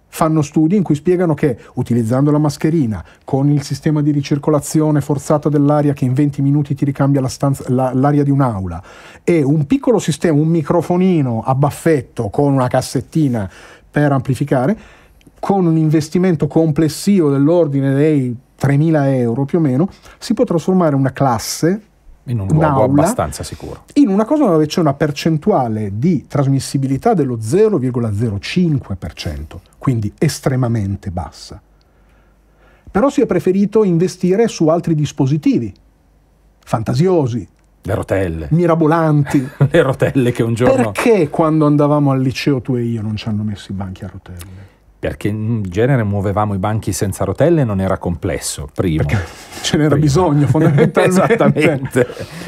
fanno studi in cui spiegano che utilizzando la mascherina, con il sistema di ricircolazione forzata dell'aria che in 20 minuti ti ricambia la stanza, la, l'aria di un'aula e un piccolo sistema, un microfonino a baffetto con una cassettina per amplificare, con un investimento complessivo dell'ordine dei 3.000 euro più o meno, si può trasformare una classe in un luogo abbastanza sicuro. In una cosa dove c'è una percentuale di trasmissibilità dello 0,05%, quindi estremamente bassa. Però si è preferito investire su altri dispositivi, fantasiosi. Le rotelle. Mirabolanti. *laughs* Le rotelle che un giorno... Perché quando andavamo al liceo tu e io non ci hanno messo i banchi a rotelle? perché in genere muovevamo i banchi senza rotelle non era complesso, prima Perché *laughs* ce n'era primo. bisogno fondamentalmente. *laughs* Esattamente.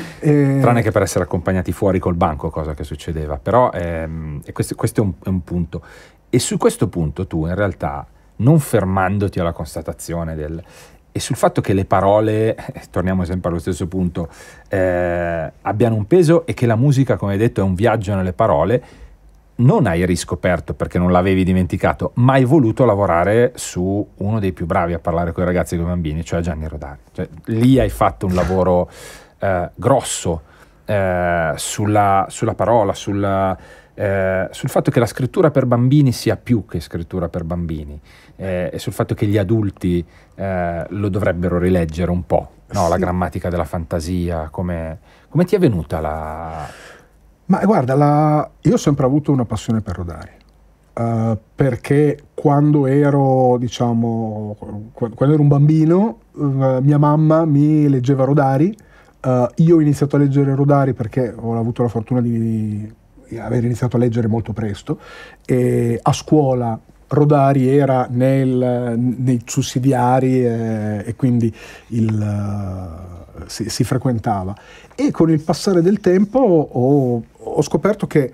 *laughs* E... Eh. Tranne che per essere accompagnati fuori col banco, cosa che succedeva. Però ehm, questo, questo è, un, è un punto. E su questo punto tu in realtà, non fermandoti alla constatazione del, e sul fatto che le parole, torniamo sempre allo stesso punto, eh, abbiano un peso e che la musica, come detto, è un viaggio nelle parole, non hai riscoperto perché non l'avevi dimenticato, ma hai voluto lavorare su uno dei più bravi a parlare con i ragazzi e con i bambini, cioè Gianni Rodari. Cioè, lì hai fatto un lavoro eh, grosso eh, sulla, sulla, parola, sulla, eh, sul fatto che la scrittura per bambini sia più che scrittura per bambini eh, e sul fatto che gli adulti eh, lo dovrebbero rileggere un po', no? la grammatica della fantasia, come, come ti è venuta la ma guarda, la... io ho sempre avuto una passione per rodare. Uh, perché quando ero, diciamo, quando ero un bambino, uh, mia mamma mi leggeva Rodari. Uh, io ho iniziato a leggere Rodari perché ho avuto la fortuna di, di aver iniziato a leggere molto presto. E a scuola Rodari era nel, nei sussidiari eh, e quindi il, eh, si, si, frequentava. E con il passare del tempo ho, ho scoperto che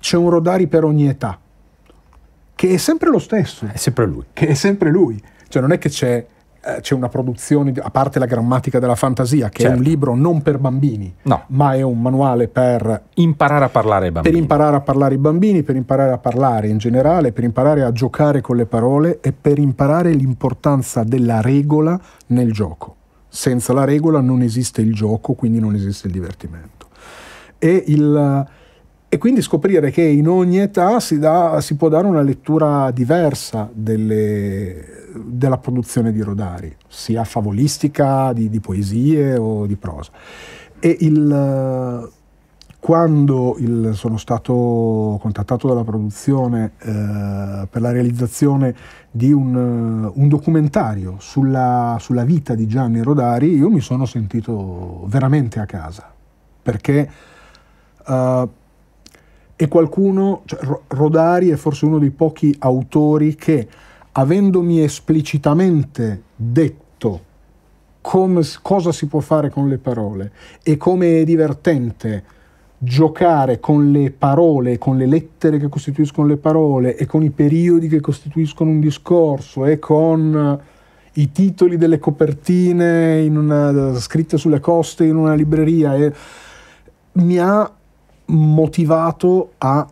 c'è un Rodari per ogni età, che è sempre lo stesso. È sempre lui. Che è sempre lui. Cioè non è che c'è eh, c'è una produzione, a parte la grammatica della fantasia, che certo. è un certo. libro non per bambini, no. ma è un manuale per imparare a parlare ai bambini. Per imparare a parlare ai bambini, per imparare a parlare in generale, per imparare a giocare con le parole e per imparare l'importanza della regola nel gioco. Senza la regola non esiste il gioco, quindi non esiste il divertimento. E il e quindi scoprire che in ogni età si, dà, si può dare una lettura diversa delle, della produzione di Rodari, sia favolistica, di, di poesie o di prosa. E il, quando il, sono stato contattato dalla produzione eh, per la realizzazione di un, un documentario sulla, sulla vita di Gianni Rodari, io mi sono sentito veramente a casa, perché... Uh, e qualcuno, cioè, Rodari è forse uno dei pochi autori che avendomi esplicitamente detto come, cosa si può fare con le parole e come è divertente giocare con le parole, con le lettere che costituiscono le parole e con i periodi che costituiscono un discorso e con i titoli delle copertine una, scritte sulle coste in una libreria e mi ha motivato a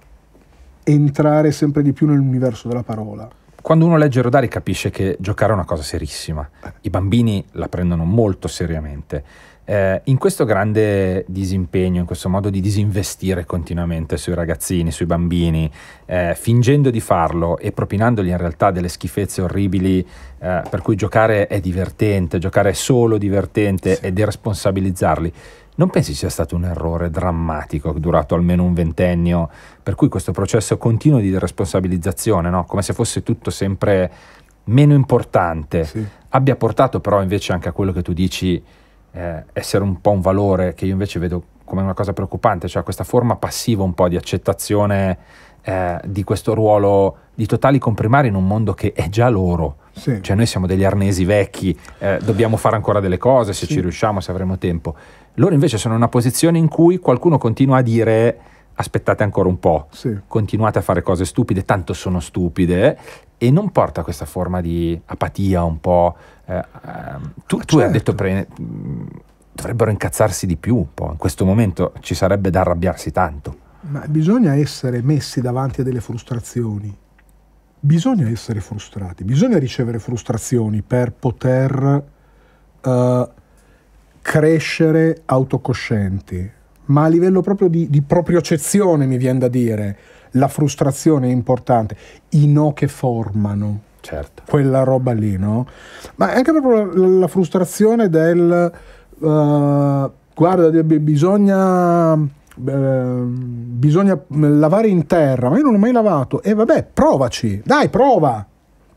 entrare sempre di più nell'universo della parola. Quando uno legge Rodari capisce che giocare è una cosa serissima, i bambini la prendono molto seriamente. Eh, in questo grande disimpegno, in questo modo di disinvestire continuamente sui ragazzini, sui bambini, eh, fingendo di farlo e propinandogli in realtà delle schifezze orribili, eh, per cui giocare è divertente, giocare è solo divertente sì. e responsabilizzarli, non pensi sia stato un errore drammatico durato almeno un ventennio, per cui questo processo continuo di responsabilizzazione, no? come se fosse tutto sempre meno importante, sì. abbia portato però invece anche a quello che tu dici eh, essere un po' un valore che io invece vedo come una cosa preoccupante, cioè questa forma passiva un po' di accettazione eh, di questo ruolo di totali comprimari in un mondo che è già loro. Sì. Cioè noi siamo degli arnesi vecchi, eh, dobbiamo fare ancora delle cose se sì. ci riusciamo, se avremo tempo. Loro invece sono in una posizione in cui qualcuno continua a dire aspettate ancora un po', sì. continuate a fare cose stupide, tanto sono stupide, e non porta a questa forma di apatia un po'. Eh, ehm, tu, certo. tu, hai detto certo. pre- dovrebbero incazzarsi di più un po', in questo momento ci sarebbe da arrabbiarsi tanto. Ma bisogna essere messi davanti a delle frustrazioni, bisogna essere frustrati, bisogna ricevere frustrazioni per poter... Uh, crescere autocoscienti, ma a livello proprio di, di propriocezione, mi viene da dire, la frustrazione è importante, i no che formano. Certo. Quella roba lì, no? Ma anche proprio la, la frustrazione del... Uh, guarda, bisogna, eh, bisogna, lavare in terra, ma io non ho mai lavato. E eh, vabbè, provaci, dai, prova,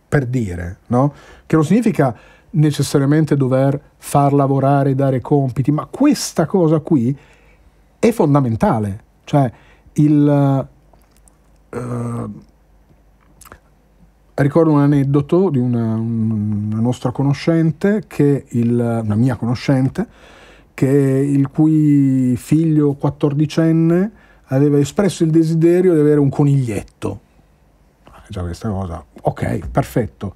per dire, no? Che non significa necessariamente dover far lavorare, dare compiti, ma questa cosa qui è fondamentale, cioè il... Uh, ricordo un aneddoto di una, una nostra conoscente, che il, una mia conoscente, il cui figlio quattordicenne aveva espresso il desiderio di avere un coniglietto. Ah, già questa cosa, ok, perfetto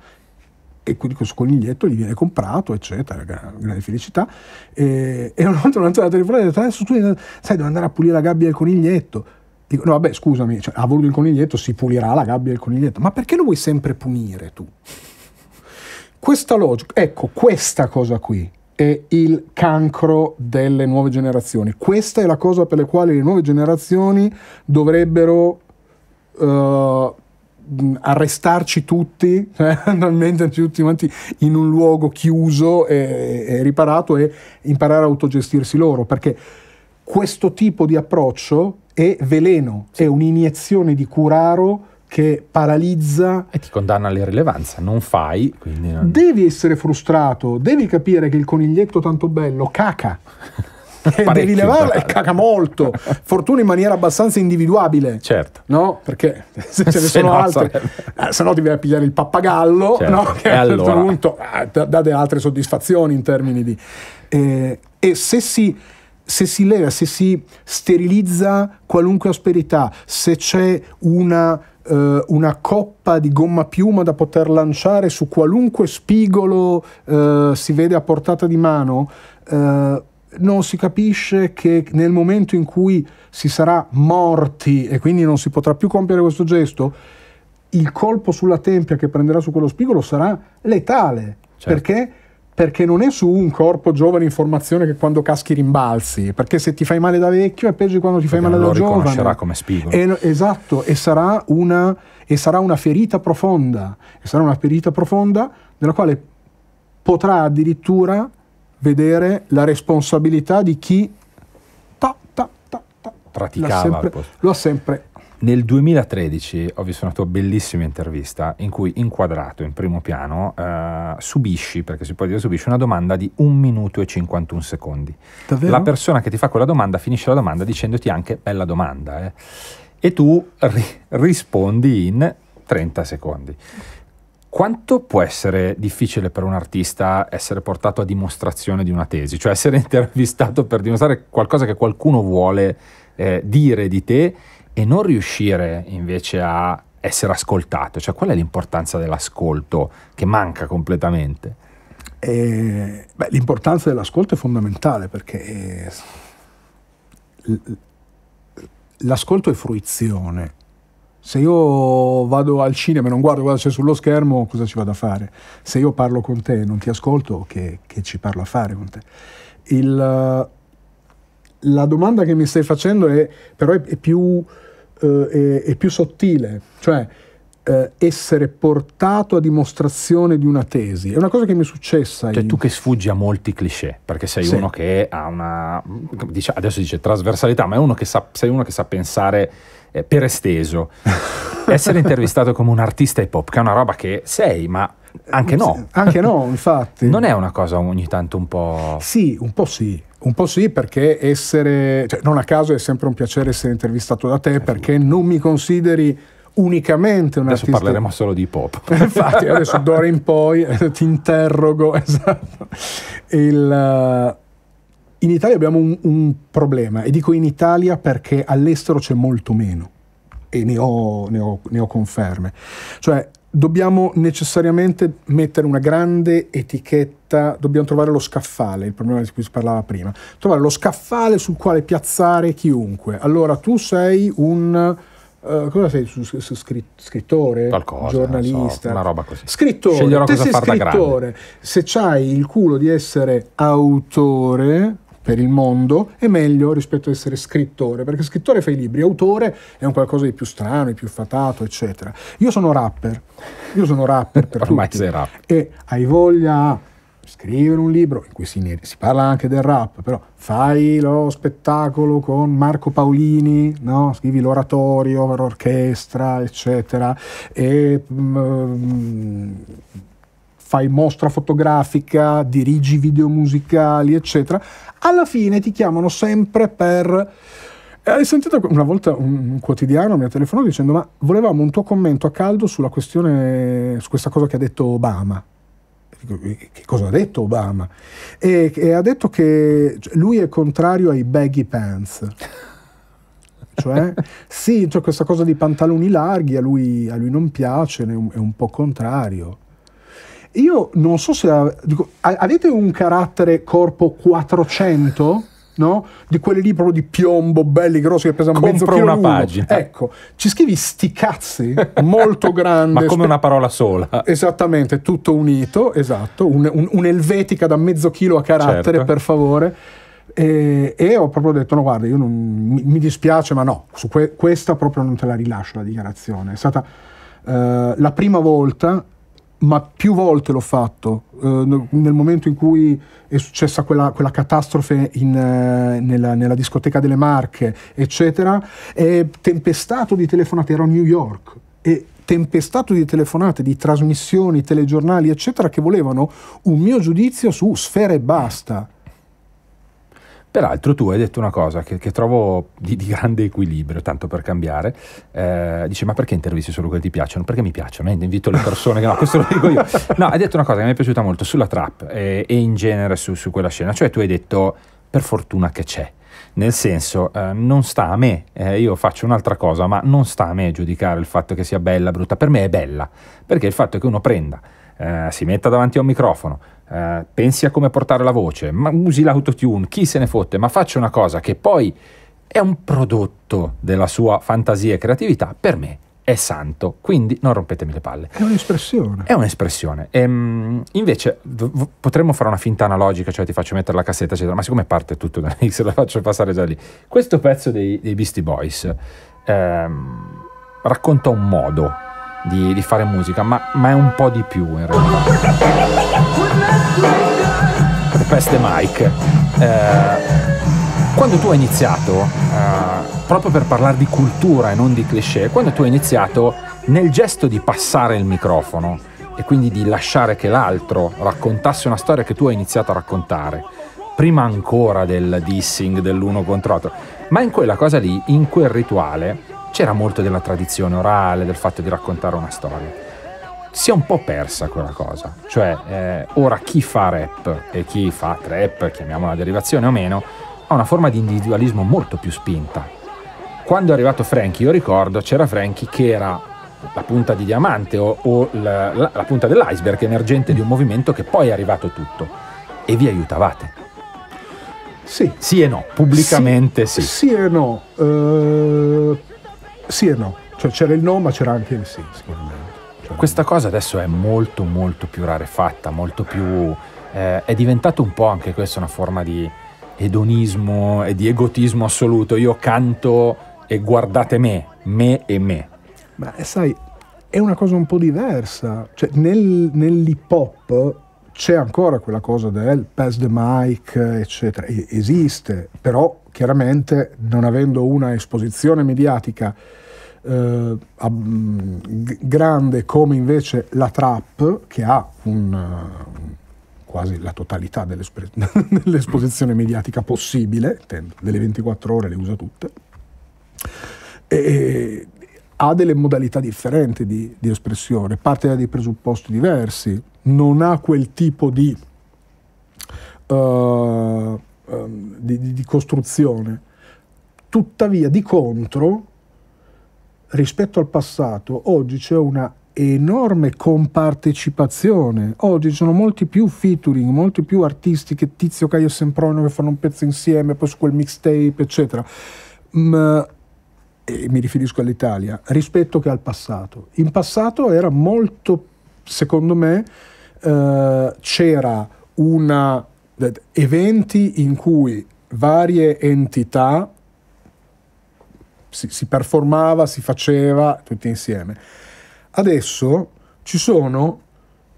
e quindi questo coniglietto gli viene comprato, eccetera, grande felicità. E, *laughs* e un altro lanciato la telefonata e ha detto, adesso tu sai, devo andare a pulire la gabbia del coniglietto. Dico, no vabbè, scusami, cioè, ha voluto il coniglietto, si pulirà la gabbia del coniglietto. Ma perché lo vuoi sempre punire tu? Questa logica, ecco, questa cosa qui è il cancro delle nuove generazioni. Questa è la cosa per la quale le nuove generazioni dovrebbero... Uh, arrestarci tutti, realmente *laughs* eh, tutti quanti in un luogo chiuso e, e riparato e imparare a autogestirsi loro, perché questo tipo di approccio è veleno, è un'iniezione di curaro che paralizza e ti condanna all'irrilevanza, non fai, quindi non... devi essere frustrato, devi capire che il coniglietto tanto bello caca. *laughs* Eh, devi levarla e caga molto. Fortuna in maniera abbastanza individuabile. Certo. No? Perché *laughs* se ce ne sono no, altre, sarebbe... eh, ah, se no ti vai a pigliare il pappagallo, certo. no? che e a un certo allora... certo punto eh, date altre soddisfazioni in termini di... Eh, e se si se si leva, se si sterilizza qualunque asperità, se c'è una, eh, una coppa di gomma piuma da poter lanciare su qualunque spigolo eh, si vede a portata di mano, eh, non si capisce che nel momento in cui si sarà morti e quindi non si potrà più compiere questo gesto, il colpo sulla tempia che prenderà su quello spigolo sarà letale. Certo. Perché? Perché non è su un corpo giovane in formazione che quando caschi rimbalzi, perché se ti fai male da vecchio è peggio di quando ti perché fai male da giovane. Lo riconoscerà come spigolo. E, esatto, e sarà, una, e sarà una ferita profonda, e sarà una ferita profonda della quale potrà addirittura vedere la responsabilità di chi ta, ta, ta, ta, praticava sempre, lo ha sempre nel 2013 ho visto una tua bellissima intervista in cui inquadrato in primo piano eh, subisci, perché si può dire subisci, una domanda di 1 minuto e 51 secondi. Davvero? La persona che ti fa quella domanda finisce la domanda dicendoti anche bella domanda eh? e tu ri- rispondi in 30 secondi. Quanto può essere difficile per un artista essere portato a dimostrazione di una tesi, cioè essere *laughs* intervistato per dimostrare qualcosa che qualcuno vuole eh, dire di te e non riuscire invece a essere ascoltato? Cioè qual è l'importanza dell'ascolto che manca completamente? Eh, beh, l'importanza dell'ascolto è fondamentale perché eh, l'ascolto è fruizione, se io vado al cinema e non guardo cosa c'è sullo schermo, cosa ci vado a fare? Se io parlo con te e non ti ascolto, che, che ci parlo a fare con te? Il, eh, la domanda che mi stai facendo è, però è, è, più, eh, è, è più, sottile, cioè eh, essere portato a dimostrazione di una tesi. È una cosa che mi è successa. Cioè in... tu che sfuggi a molti cliché, perché sei sì. uno che ha una, dice, adesso dice trasversalità, ma uno sa, sei uno che sa pensare eh, per esteso, *laughs* essere intervistato come un artista hip hop, che è una roba che sei, ma anche no. Anche no, infatti. non è una cosa ogni tanto un po'... Sì, un po' sì. Un po' sì, perché essere, cioè, non a caso è sempre un piacere essere intervistato da te, eh perché non mi consideri unicamente un adesso artista. Adesso parleremo solo di pop. *laughs* Infatti, adesso d'ora in poi eh, ti interrogo, *laughs* esatto. Il, eh, in Italia abbiamo un, un, problema e dico in Italia perché all'estero c'è molto meno e ne ho, ne ho, ne ho conferme. Cioè dobbiamo necessariamente mettere una grande etichetta, dobbiamo trovare lo scaffale, il problema di cui si parlava prima, trovare lo scaffale sul quale piazzare chiunque. Allora tu sei un... Uh, cosa sei? Su, su, su scrittore? Qualcosa, giornalista? So, una roba così. Scrittore, Sceglierò te sei scrittore, se hai il culo di essere autore, per il mondo è meglio rispetto ad essere scrittore, perché scrittore fa i libri, autore è un qualcosa di più strano, di più fatato, eccetera. Io sono rapper, io sono rapper per *laughs* Ormai tutti. sei E hai voglia scrivere un libro in cui si, si, parla anche del rap, però fai lo spettacolo con Marco Paolini, no? scrivi l'oratorio per orchestra, eccetera, e um, fai mostra fotografica, dirigi video musicali, eccetera, alla fine ti chiamano sempre per... Eh, hai sentito una volta un quotidiano mi ha telefonato dicendo ma volevamo un tuo commento a caldo sulla questione, su questa cosa che ha detto Obama. Che cosa ha detto Obama? E, e ha detto che cioè, lui è contrario ai baggy pants. *laughs* cioè, sì, cioè questa cosa di pantaloni larghi a lui, a lui non piace, è un, è un po' contrario. Io non so se dico, avete un carattere corpo 400, no? Di quelli lì proprio di piombo, belli grossi che pesano Compro mezzo chilo una pagina. Ecco, ci scrivi sti cazzi molto *laughs* grande. Ma come una parola sola. Esattamente, tutto unito, esatto, un'elvetica un, un da mezzo chilo a carattere, certo. per favore. E, e, ho proprio detto: No, guarda, io non, mi, mi, dispiace, ma no, su que, questa proprio non te la rilascio la dichiarazione. È stata uh, la prima volta ma più volte l'ho fatto. Uh, nel momento in cui è successa quella, quella catastrofe in, uh, nella, nella, discoteca delle Marche, eccetera, è tempestato di telefonate, ero a New York, e tempestato di telefonate, di trasmissioni, telegiornali, eccetera, che volevano un mio giudizio su sfere e basta. Peraltro tu hai detto una cosa che, che trovo di, di, grande equilibrio, tanto per cambiare, eh, dici ma perché intervisti solo quelli che ti piacciono? Perché mi piacciono, eh? invito le persone che no, questo lo dico io. No, hai detto una cosa che mi è piaciuta molto sulla trap eh, e in genere su, su quella scena, cioè tu hai detto per fortuna che c'è. Nel senso, eh, non sta a me, eh, io faccio un'altra cosa, ma non sta a me giudicare il fatto che sia bella, brutta, per me è bella, perché il fatto che uno prenda eh, si metta davanti a un microfono, eh, pensi a come portare la voce, ma usi l'autotune, chi se ne fotte, ma faccia una cosa che poi è un prodotto della sua fantasia e creatività, per me è santo, quindi non rompetemi le palle. È un'espressione. È un'espressione. Ehm, invece v- potremmo fare una finta analogica, cioè ti faccio mettere la cassetta, eccetera, ma siccome parte tutto da X, *laughs* la faccio passare già lì. Questo pezzo dei, dei Beastie Boys ehm, racconta un modo di, di fare musica, ma, ma, è un po' di più in realtà. Peste Mike. Eh, quando tu hai iniziato, eh, proprio per parlare di cultura e non di cliché, quando tu hai iniziato nel gesto di passare il microfono e quindi di lasciare che l'altro raccontasse una storia che tu hai iniziato a raccontare, prima ancora del dissing dell'uno contro l'altro, ma in quella cosa lì, in quel rituale, c'era molto della tradizione orale, del fatto di raccontare una storia. Si è un po' persa quella cosa, cioè eh, ora chi fa rap e chi fa trap, chiamiamola derivazione o meno, ha una forma di individualismo molto più spinta. Quando è arrivato Frankie, io ricordo, c'era Frankie che era la punta di diamante o, o la, la, la punta dell'iceberg emergente di un movimento che poi è arrivato tutto e vi aiutavate. Sì. sì. e no, pubblicamente sì. Sì, sì e no. Uh, sì e no, cioè c'era il no ma c'era anche il sì sicuramente. Cioè, Questa cosa adesso è molto molto più rarefatta, molto più... Eh, è diventato un po' anche questa una forma di edonismo e di egotismo assoluto. Io canto e guardate me, me e me. Ma eh, sai, è una cosa un po' diversa. Cioè, nel, nell'hip hop c'è ancora quella cosa del pass the mic, eccetera. E, esiste, però chiaramente non avendo una esposizione mediatica eh, mm, grande come invece la trap, che ha un, quasi la totalità *laughs* dell'esposizione mediatica possibile, delle 24 ore le usa tutte, e ha delle modalità differenti di, di espressione, parte da dei presupposti diversi, non ha quel tipo di, uh, um, di, di costruzione. Tuttavia, di contro, rispetto al passato, oggi c'è una enorme compartecipazione. Oggi ci sono molti più featuring, molti più artisti che Tizio, Caio e Sempronio che fanno un pezzo insieme, poi su quel mixtape, eccetera. Ma, e mi riferisco all'Italia, rispetto che al passato. In passato era molto, secondo me, eh, c'era una eh, eventi in cui varie entità si, si performava, si faceva tutti insieme. Adesso ci sono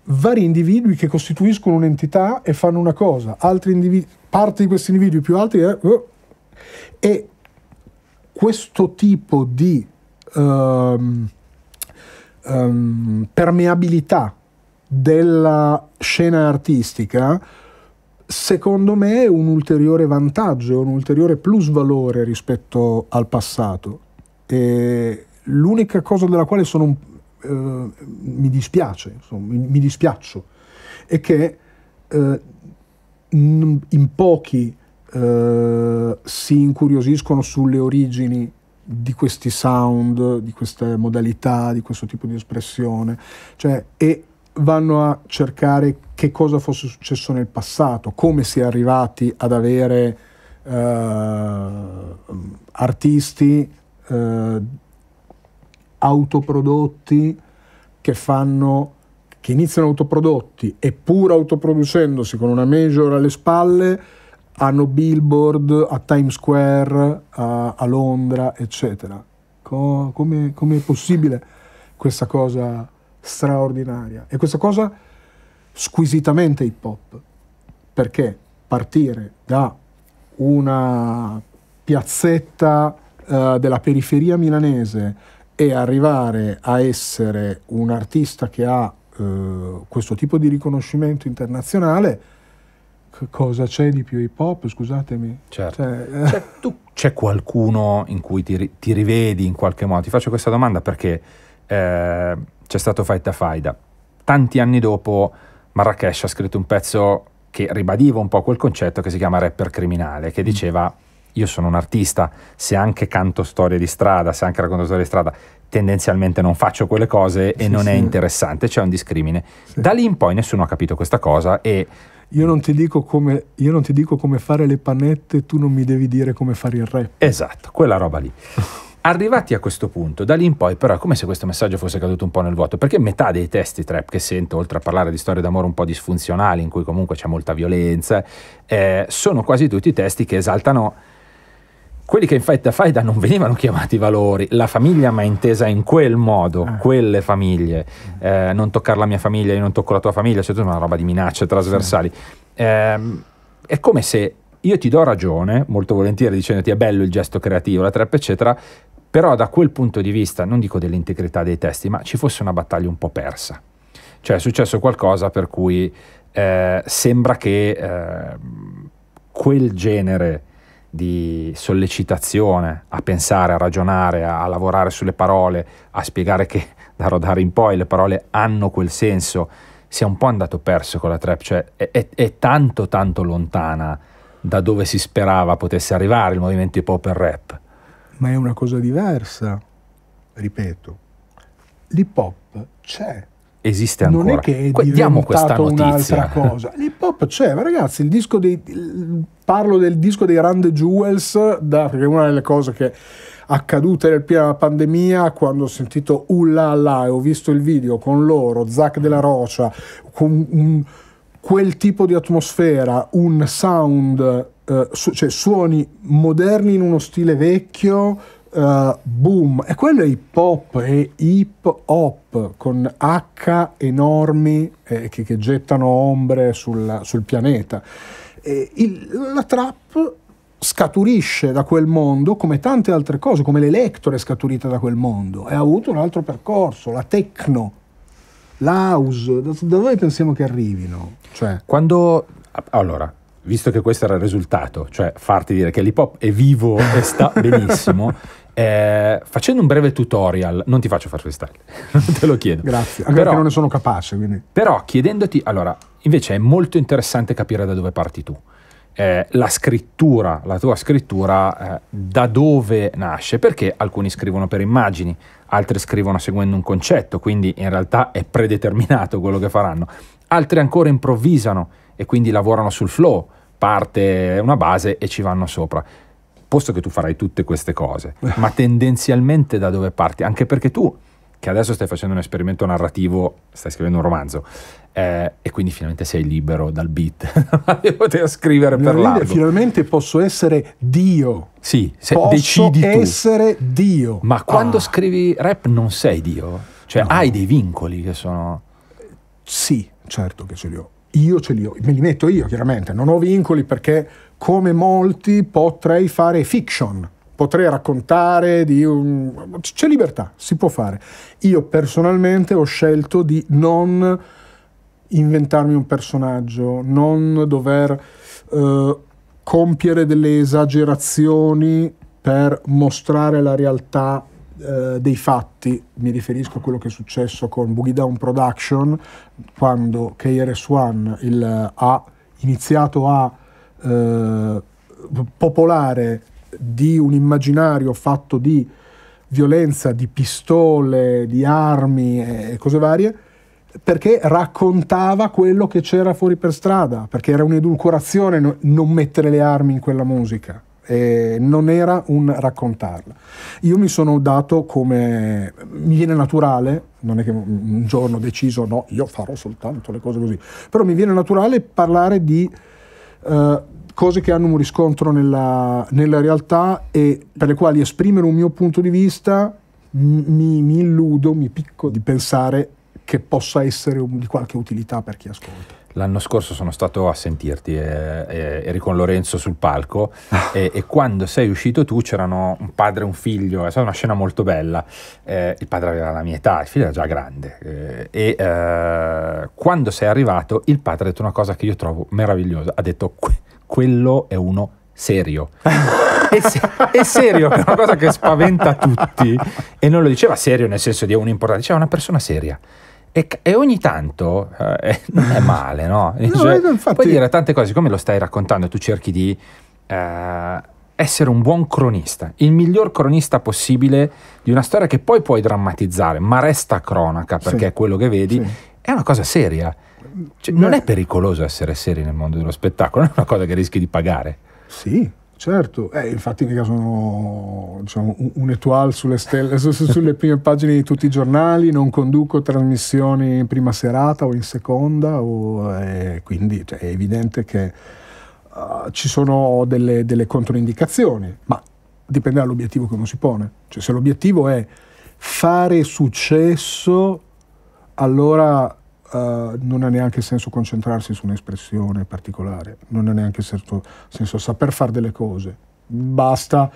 vari individui che costituiscono un'entità e fanno una cosa, individui, parte di questi individui più altri è, eh, oh, e questo tipo di um, um, permeabilità della scena artistica secondo me è un ulteriore vantaggio, un ulteriore plusvalore rispetto al passato. E l'unica cosa della quale sono, eh, mi dispiace, insomma, mi dispiaccio, è che eh, in pochi eh, si incuriosiscono sulle origini di questi sound, di queste modalità, di questo tipo di espressione, cioè, e vanno a cercare che cosa fosse successo nel passato, come si è arrivati ad avere eh, artisti eh, autoprodotti che fanno che iniziano autoprodotti e pur autoproducendosi con una major alle spalle hanno billboard a Times Square, a, a Londra, eccetera. Co- come, come è possibile questa cosa? straordinaria. E questa cosa squisitamente hip hop, perché partire da una piazzetta uh, della periferia milanese e arrivare a essere un artista che ha uh, questo tipo di riconoscimento internazionale, cosa c'è di più hip hop? Scusatemi. Certo. Cioè, eh. c'è, cioè, tu, c'è qualcuno in cui ti, ti rivedi in qualche modo? Ti faccio questa domanda perché eh, c'è stato Fight a Faida. Tanti anni dopo Marrakesh ha scritto un pezzo che ribadiva un po' quel concetto che si chiama rapper criminale, che mm. diceva io sono un artista, se anche canto storie di strada, se anche racconto storie di strada, tendenzialmente non faccio quelle cose e sì, non sì. è interessante, c'è un discrimine. Sì. Da lì in poi nessuno ha capito questa cosa e... Io non, come, io non, ti dico come, fare le panette, tu non mi devi dire come fare il rap. Esatto, quella roba lì. *laughs* Arrivati a questo punto, da lì in poi però è come se questo messaggio fosse caduto un po' nel vuoto, perché metà dei testi trap che sento, oltre a parlare di storie d'amore un po' disfunzionali, in cui comunque c'è molta violenza, eh, sono quasi tutti testi che esaltano quelli che in Fight the Fight non venivano chiamati valori, la famiglia ma intesa in quel modo, ah. quelle famiglie, eh, non toccare la mia famiglia, io non tocco la tua famiglia, cioè tutta una roba di minacce trasversali. Sì. Eh, è come se io ti do ragione, molto volentieri dicendoti è bello il gesto creativo, la trap eccetera, però da quel punto di vista, non dico dell'integrità dei testi, ma ci fosse una battaglia un po' persa. Cioè è successo qualcosa per cui eh, sembra che eh, quel genere di sollecitazione a pensare, a ragionare, a, a lavorare sulle parole, a spiegare che *laughs* da rodare in poi le parole hanno quel senso, sia un po' andato perso con la trap, cioè è, è, è, tanto tanto lontana da dove si sperava potesse arrivare il movimento hip hop e rap ma è una cosa diversa. Ripeto, l'hip hop c'è. Esiste ancora. Non è che è que- questa notizia. cosa. *laughs* L'hip hop c'è, ma ragazzi, il disco dei, il, parlo del disco dei Rand Jewels, da, perché è una delle cose che accadute nel pieno della pandemia quando ho sentito Ullala e ho visto il video con loro, Zac della Rocia, con un, quel tipo di atmosfera, un sound eh, su- cioè suoni moderni in uno stile vecchio, eh, boom, e quello è hip hop, è hip hop con H enormi eh, che, che, gettano ombre sul, sul pianeta. Il, la trap scaturisce da quel mondo come tante altre cose, come l'electro è scaturita da quel mondo e ha avuto un altro percorso, la techno, l'house, da dove pensiamo che arrivino? Cioè... Quando, allora, visto che questo era il risultato, cioè farti dire che l'hip hop è vivo e sta *laughs* benissimo, eh, facendo un breve tutorial, non ti faccio fare freestyle, *laughs* te lo chiedo. Grazie, anche però, non ne sono capace. Quindi. Però chiedendoti, allora, invece è molto interessante capire da dove parti tu. Eh, la scrittura, la tua scrittura, eh, da dove nasce? Perché alcuni scrivono per immagini, altri scrivono seguendo un concetto, quindi in realtà è predeterminato quello che faranno, altri ancora improvvisano e quindi lavorano sul flow, parte una base e ci vanno sopra. Posto che tu farai tutte queste cose, *laughs* ma tendenzialmente da dove parti? Anche perché tu, che adesso stai facendo un esperimento narrativo, stai scrivendo un romanzo, eh, e quindi finalmente sei libero dal beat, *laughs* devi poter scrivere per largo. Finalmente posso essere Dio. Sì, se posso decidi tu. essere Dio. Ma quando ah. scrivi rap non sei Dio? Cioè no. hai dei vincoli che sono... Sì, certo che ce li ho io ce li ho, me li metto io chiaramente, non ho vincoli perché come molti potrei fare fiction, potrei raccontare di un... c'è libertà, si può fare. Io personalmente ho scelto di non inventarmi un personaggio, non dover eh, compiere delle esagerazioni per mostrare la realtà eh, dei fatti, mi riferisco a quello che è successo con Boogie Down Production, quando KRS-One il, ha iniziato a eh, popolare di un immaginario fatto di violenza, di pistole, di armi e cose varie, perché raccontava quello che c'era fuori per strada, perché era un'edulcorazione non mettere le armi in quella musica eh, non era un raccontarla. Io mi sono dato come mi viene naturale, non è che un giorno ho deciso no, io farò soltanto le cose così, però mi viene naturale parlare di eh, cose che hanno un riscontro nella, nella, realtà e per le quali esprimere un mio punto di vista mi, mi illudo, mi picco di pensare che possa essere un, di qualche utilità per chi ascolta. L'anno scorso sono stato a sentirti, eh, eh, eri con Lorenzo sul palco ah. e, e, quando sei uscito tu c'erano un padre e un figlio, è stata una scena molto bella, eh, il padre aveva la mia età, il figlio era già grande eh, e eh, quando sei arrivato il padre ha detto una cosa che io trovo meravigliosa, ha detto que- quello è uno serio. è, serio, è una cosa che spaventa tutti e non lo diceva serio nel senso di un importante, diceva una persona seria. E, e, ogni tanto eh, eh, non è male, no? *laughs* no cioè, eh, infatti... Puoi dire tante cose, come lo stai raccontando, tu cerchi di eh, essere un buon cronista, il miglior cronista possibile di una storia che poi puoi drammatizzare, ma resta cronaca perché sì. quello che vedi sì. è una cosa seria. Cioè, non è pericoloso essere seri nel mondo dello spettacolo, non è una cosa che rischi di pagare. Sì, Certo, eh, infatti mica sono diciamo, un etual sulle, stelle, su, sulle *laughs* prime pagine di tutti i giornali, non conduco trasmissioni in prima serata o in seconda, o, eh, quindi cioè, è evidente che uh, ci sono delle, delle, controindicazione, ma dipende dall'obiettivo che uno si pone. Cioè, se l'obiettivo è fare successo, allora eh, non ha neanche senso concentrarsi su un'espressione particolare, non ha neanche certo senso saper fare delle cose, basta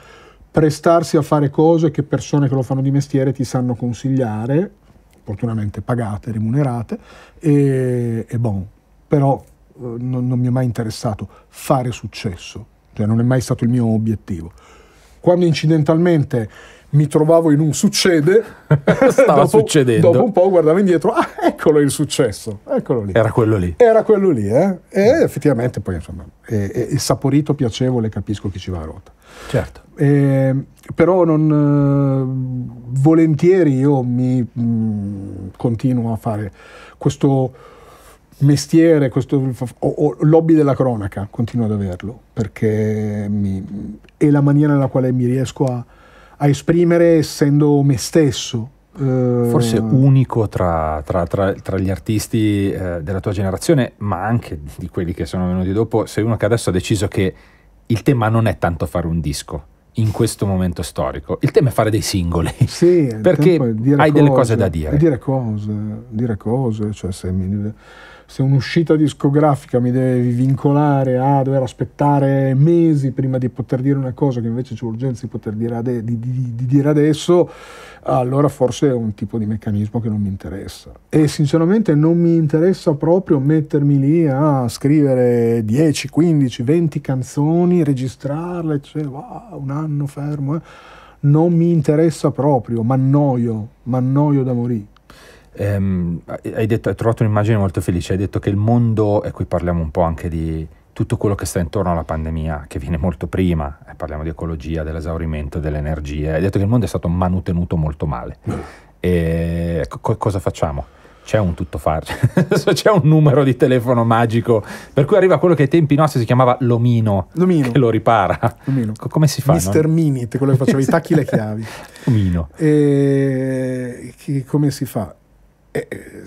prestarsi a fare cose che persone che lo fanno di mestiere ti sanno consigliare, opportunamente pagate, remunerate, e, e bon, però uh, non, non mi è mai interessato fare successo, cioè non è mai stato il mio obiettivo. Quando incidentalmente mi trovavo in un succede, *laughs* stava *laughs* dopo, succedendo. Dopo un po' guardavo indietro, ah, eccolo il successo, eccolo lì. Era quello lì. Era quello lì, eh? E effettivamente poi, insomma, è, è, è saporito, piacevole, capisco chi ci va a rotta. Certo. Eh, però non, eh, volentieri io mi mh, mm, continuo a fare questo mestiere, questo o, o, lobby della cronaca, continuo ad averlo, perché mi, è la maniera nella quale mi riesco a a esprimere essendo me stesso. Eh, Forse unico tra, tra, tra, tra gli artisti eh, della tua generazione, ma anche di quelli che sono venuti dopo, sei uno che adesso ha deciso che il tema non è tanto fare un disco in questo momento storico, il tema è fare dei singoli. *laughs* Sì, perché hai cose, delle cose da dire. Dire cose, dire cose, cioè se mi se un'uscita discografica mi deve vincolare a dover aspettare mesi prima di poter dire una cosa che invece c'è urgenza di poter dire, ade- di, di, di dire adesso, allora forse è un tipo di meccanismo che non mi interessa. E sinceramente non mi interessa proprio mettermi lì a scrivere 10, 15, 20 canzoni, registrarle, cioè, wow, un anno fermo. Eh. Non mi interessa proprio, ma annoio, ma annoio da morire. Um, hai, detto, hai trovato un'immagine molto felice, hai detto che il mondo, e qui parliamo un po' anche di tutto quello che sta intorno alla pandemia, che viene molto prima, eh, parliamo di ecologia, dell'esaurimento, dell'energia, hai detto che il mondo è stato manutenuto molto male. E co- cosa facciamo? C'è un tuttofare, *laughs* c'è un numero di telefono magico, per cui arriva quello che ai tempi nostri si chiamava l'omino, l'omino. che lo ripara. L'omino. Co- come si fa? Mister no? Minit, quello che faceva i tacchi e le *laughs* chiavi. L'omino. E... Che, come si fa? e, e,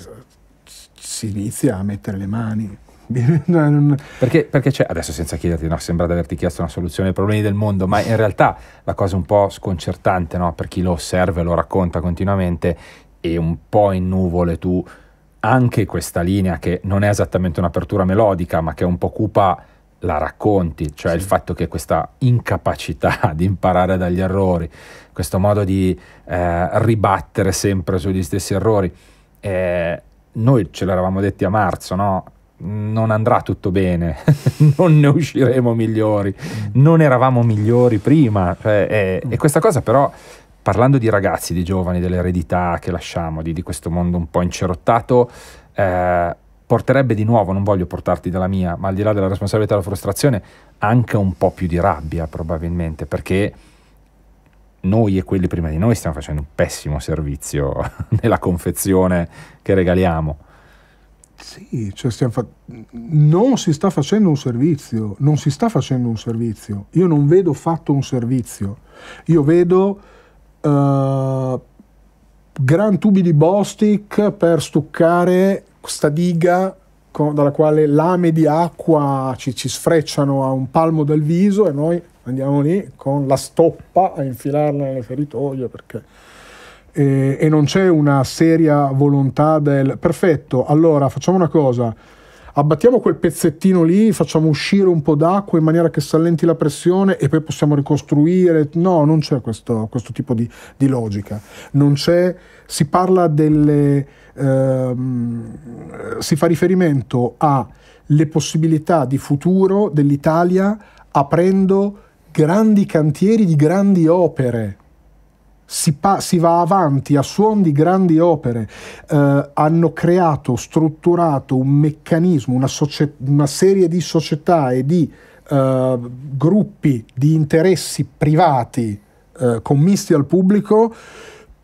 si inizia a mettere le mani. *laughs* perché, perché adesso senza chiederti, no, sembra di averti chiesto una soluzione ai problemi del mondo, ma in realtà la cosa un po' sconcertante no, per chi lo osserva e lo racconta continuamente e un po' in nuvole tu anche questa linea che non è esattamente un'apertura melodica ma che è un po' cupa la racconti, cioè sì. il fatto che questa incapacità *laughs* di imparare dagli errori, questo modo di eh, ribattere sempre sugli stessi errori, eh, noi ce l'eravamo detti a marzo, no? non andrà tutto bene, *laughs* non ne usciremo migliori, non eravamo migliori prima. Cioè, eh, E questa cosa però, parlando di ragazzi, di giovani, dell'eredità che lasciamo, di, di questo mondo un po' incerottato, eh, porterebbe di nuovo, non voglio portarti dalla mia, ma al di là della responsabilità e della frustrazione, anche un po' più di rabbia probabilmente, perché noi e quelli prima di noi stiamo facendo un pessimo servizio *laughs* nella confezione che regaliamo. Sì, cioè fa- non si sta facendo un servizio, non si sta facendo un servizio. Io non vedo fatto un servizio. Io vedo uh, gran tubi di Bostic per stuccare questa diga con, dalla quale lame di acqua ci, ci sfrecciano a un palmo del viso e noi andiamo lì con la stoppa a infilarla nelle feritoie perché e, eh, e non c'è una seria volontà del perfetto allora facciamo una cosa abbattiamo quel pezzettino lì, facciamo uscire un po' d'acqua in maniera che sallenti la pressione e poi possiamo ricostruire. No, non c'è questo, questo tipo di, di, logica. Non c'è, si parla delle. Ehm, si fa riferimento alle possibilità di futuro dell'Italia aprendo grandi cantieri di grandi opere si, pa- si, va avanti a suon di grandi opere, eh, hanno creato, strutturato un meccanismo, una, socie- una serie di società e di eh, gruppi di interessi privati eh, commisti al pubblico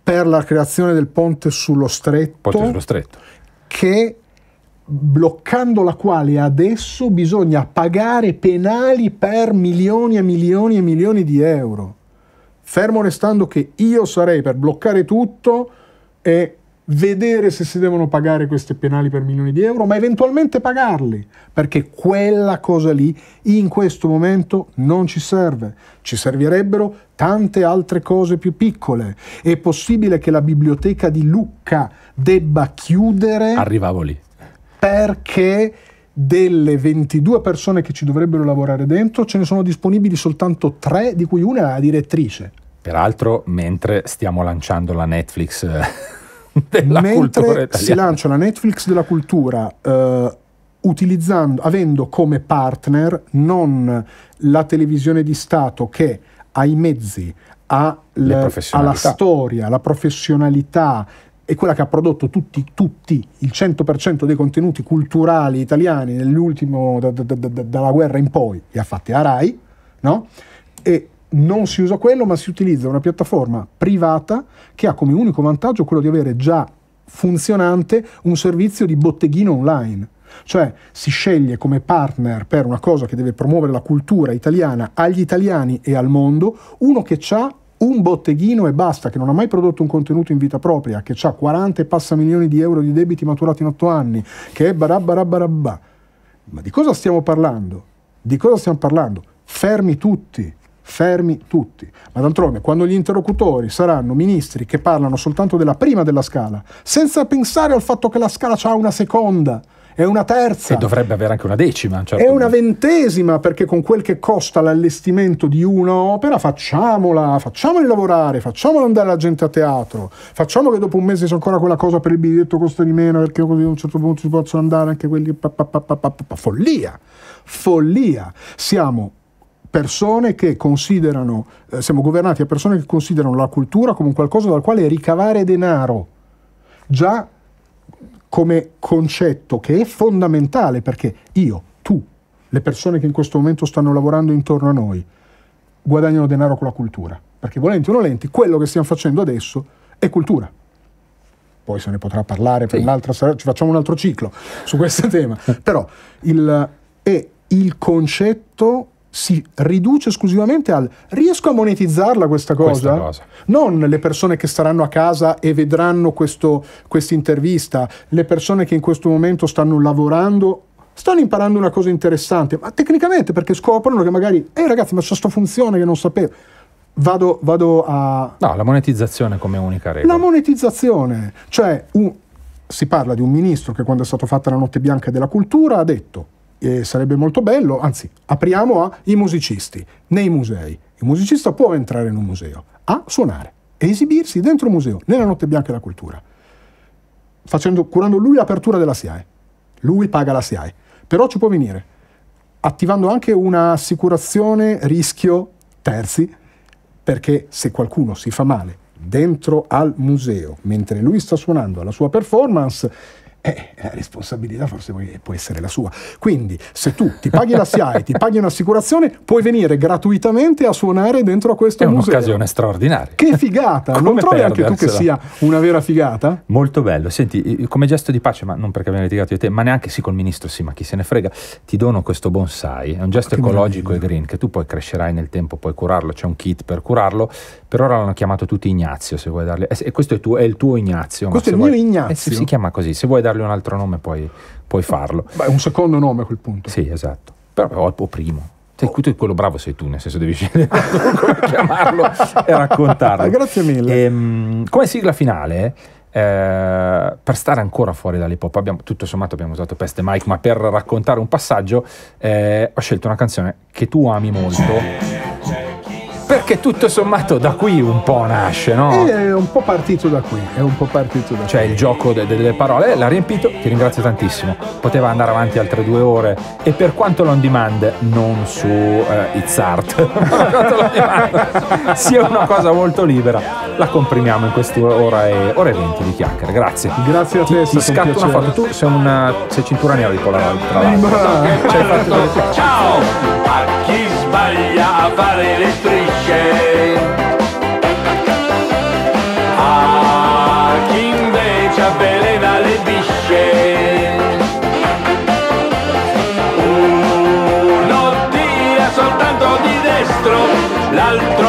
per la creazione del ponte sullo stretto, ponte sullo stretto. che bloccando la quale adesso bisogna pagare penali per milioni e milioni e milioni di euro fermo restando che io sarei per bloccare tutto e vedere se si devono pagare queste penali per milioni di euro, ma eventualmente pagarli, perché quella cosa lì in questo momento non ci serve. Ci servirebbero tante altre cose più piccole. È possibile che la biblioteca di Lucca debba chiudere? Arrivavo lì. Perché delle 22 persone che ci dovrebbero lavorare dentro, ce ne sono disponibili soltanto 3, di cui una è la direttrice. Peraltro, mentre stiamo lanciando la Netflix eh, *laughs* della mentre cultura italiana. si lancia la Netflix della cultura eh, avendo come partner non la televisione di Stato che ha i mezzi, ha l- alla storia, la professionalità, è quella che ha prodotto tutti, tutti il 100% dei contenuti culturali italiani nell'ultimo, da, da, da, dalla guerra in poi, li ha fatti la RAI, no? E non si usa quello, ma si utilizza una piattaforma privata che ha come unico vantaggio quello di avere già funzionante un servizio di botteghino online. Cioè si sceglie come partner per una cosa che deve promuovere la cultura italiana agli italiani e al mondo uno che ha un botteghino e basta, che non ha mai prodotto un contenuto in vita propria, che ha 40 e passa milioni di euro di debiti maturati in 8 anni, che è barabbarabbarabba. Ma di cosa stiamo parlando? Di cosa stiamo parlando? Fermi tutti, fermi tutti. Ma d'altronde, quando gli interlocutori saranno ministri che parlano soltanto della prima della scala, senza pensare al fatto che la scala ha una seconda, è una terza. E dovrebbe avere anche una decima. Certo è una ventesima perché con quel che costa l'allestimento di un'opera facciamola, facciamoli lavorare, facciamola andare la gente a teatro, facciamo che dopo un mese c'è ancora quella cosa per il biglietto costa di meno perché così a un certo punto ci possono andare anche quelli... Pa, pa, pa, follia, follia. Siamo persone che considerano, eh, siamo governati da persone che considerano la cultura come un qualcosa dal quale ricavare denaro. Già come concetto che è fondamentale perché io, tu, le persone che in questo momento stanno lavorando intorno a noi, guadagnano denaro con la cultura. Perché volenti o nolenti, quello che stiamo facendo adesso è cultura. Poi se ne potrà parlare per sì. un'altra, ci facciamo un altro ciclo su questo *laughs* tema. Però il, è il concetto si riduce esclusivamente al riesco a monetizzarla questa cosa? cosa. Non le persone che staranno a casa e vedranno questa intervista, le persone che in questo momento stanno lavorando stanno imparando una cosa interessante, ma tecnicamente perché scoprono che magari, ehi ragazzi, ma c'è questa funzione che non sapevo. Vado, vado, a... No, la monetizzazione come unica regola. La monetizzazione, cioè un... si parla di un ministro che quando è stata fatta la notte bianca della cultura ha detto eh, sarebbe molto bello, anzi apriamo ai musicisti nei musei. Il musicista può entrare in un museo a suonare e esibirsi dentro un museo, nella notte bianca della cultura, facendo, curando lui l'apertura della SIAE. Lui paga la SIAE, però ci può venire, attivando anche un'assicurazione rischio terzi, perché se qualcuno si fa male dentro al museo mentre lui sta suonando la sua performance, eh, la responsabilità forse può essere la sua. Quindi se tu ti paghi la SIAE, ti paghi un'assicurazione, puoi venire gratuitamente a suonare dentro a questo è museo. È un'occasione straordinaria. Che figata! *laughs* non trovi anche tu che sia una vera figata? Molto bello. Senti, come gesto di pace, ma non perché abbiamo litigato io te, ma neanche sì col ministro, sì, ma chi se ne frega, ti dono questo bonsai, è un gesto ah, che ecologico meraviglia. e green che tu poi crescerai nel tempo, puoi curarlo, c'è un kit per curarlo, per ora l'hanno chiamato tutti Ignazio, se vuoi darle. Eh, e questo è, tuo, è il tuo Ignazio. Questo è il vuoi... mio Ignazio. Eh, si chiama così, se vuoi darle dargli un altro nome puoi, puoi farlo. Beh, un secondo nome a quel punto. Sì, esatto. Però o, o primo. Cioè, oh. quello bravo sei tu, nel senso devi *laughs* scegliere come *laughs* chiamarlo e raccontarlo. Ah, grazie mille. E, ehm, come sigla finale, eh, per stare ancora fuori dall'hip hop, abbiamo, tutto sommato abbiamo usato Peste Mike, ma per raccontare un passaggio eh, ho scelto una canzone che tu ami molto. Perché tutto sommato da qui un po' nasce, no? È un po' partito da qui, è un po' partito da cioè, qui. Cioè il gioco de- delle parole eh, l'ha riempito, ti ringrazio tantissimo. Poteva andare avanti altre due ore e per quanto l'on demand, non su eh, It's Art, *laughs* sia una cosa molto libera, la comprimiamo in quest'ora e ora e venti di chiacchiere. Grazie. Grazie a te. Ti, ti scatto piacere. una foto, tu sei, una, sei cintura nera di Polaroid, tra l'altro. Ciao! sbaglia a fare le strisce. A chi invece avvelena le bisce. Uno tira soltanto di destro, l'altro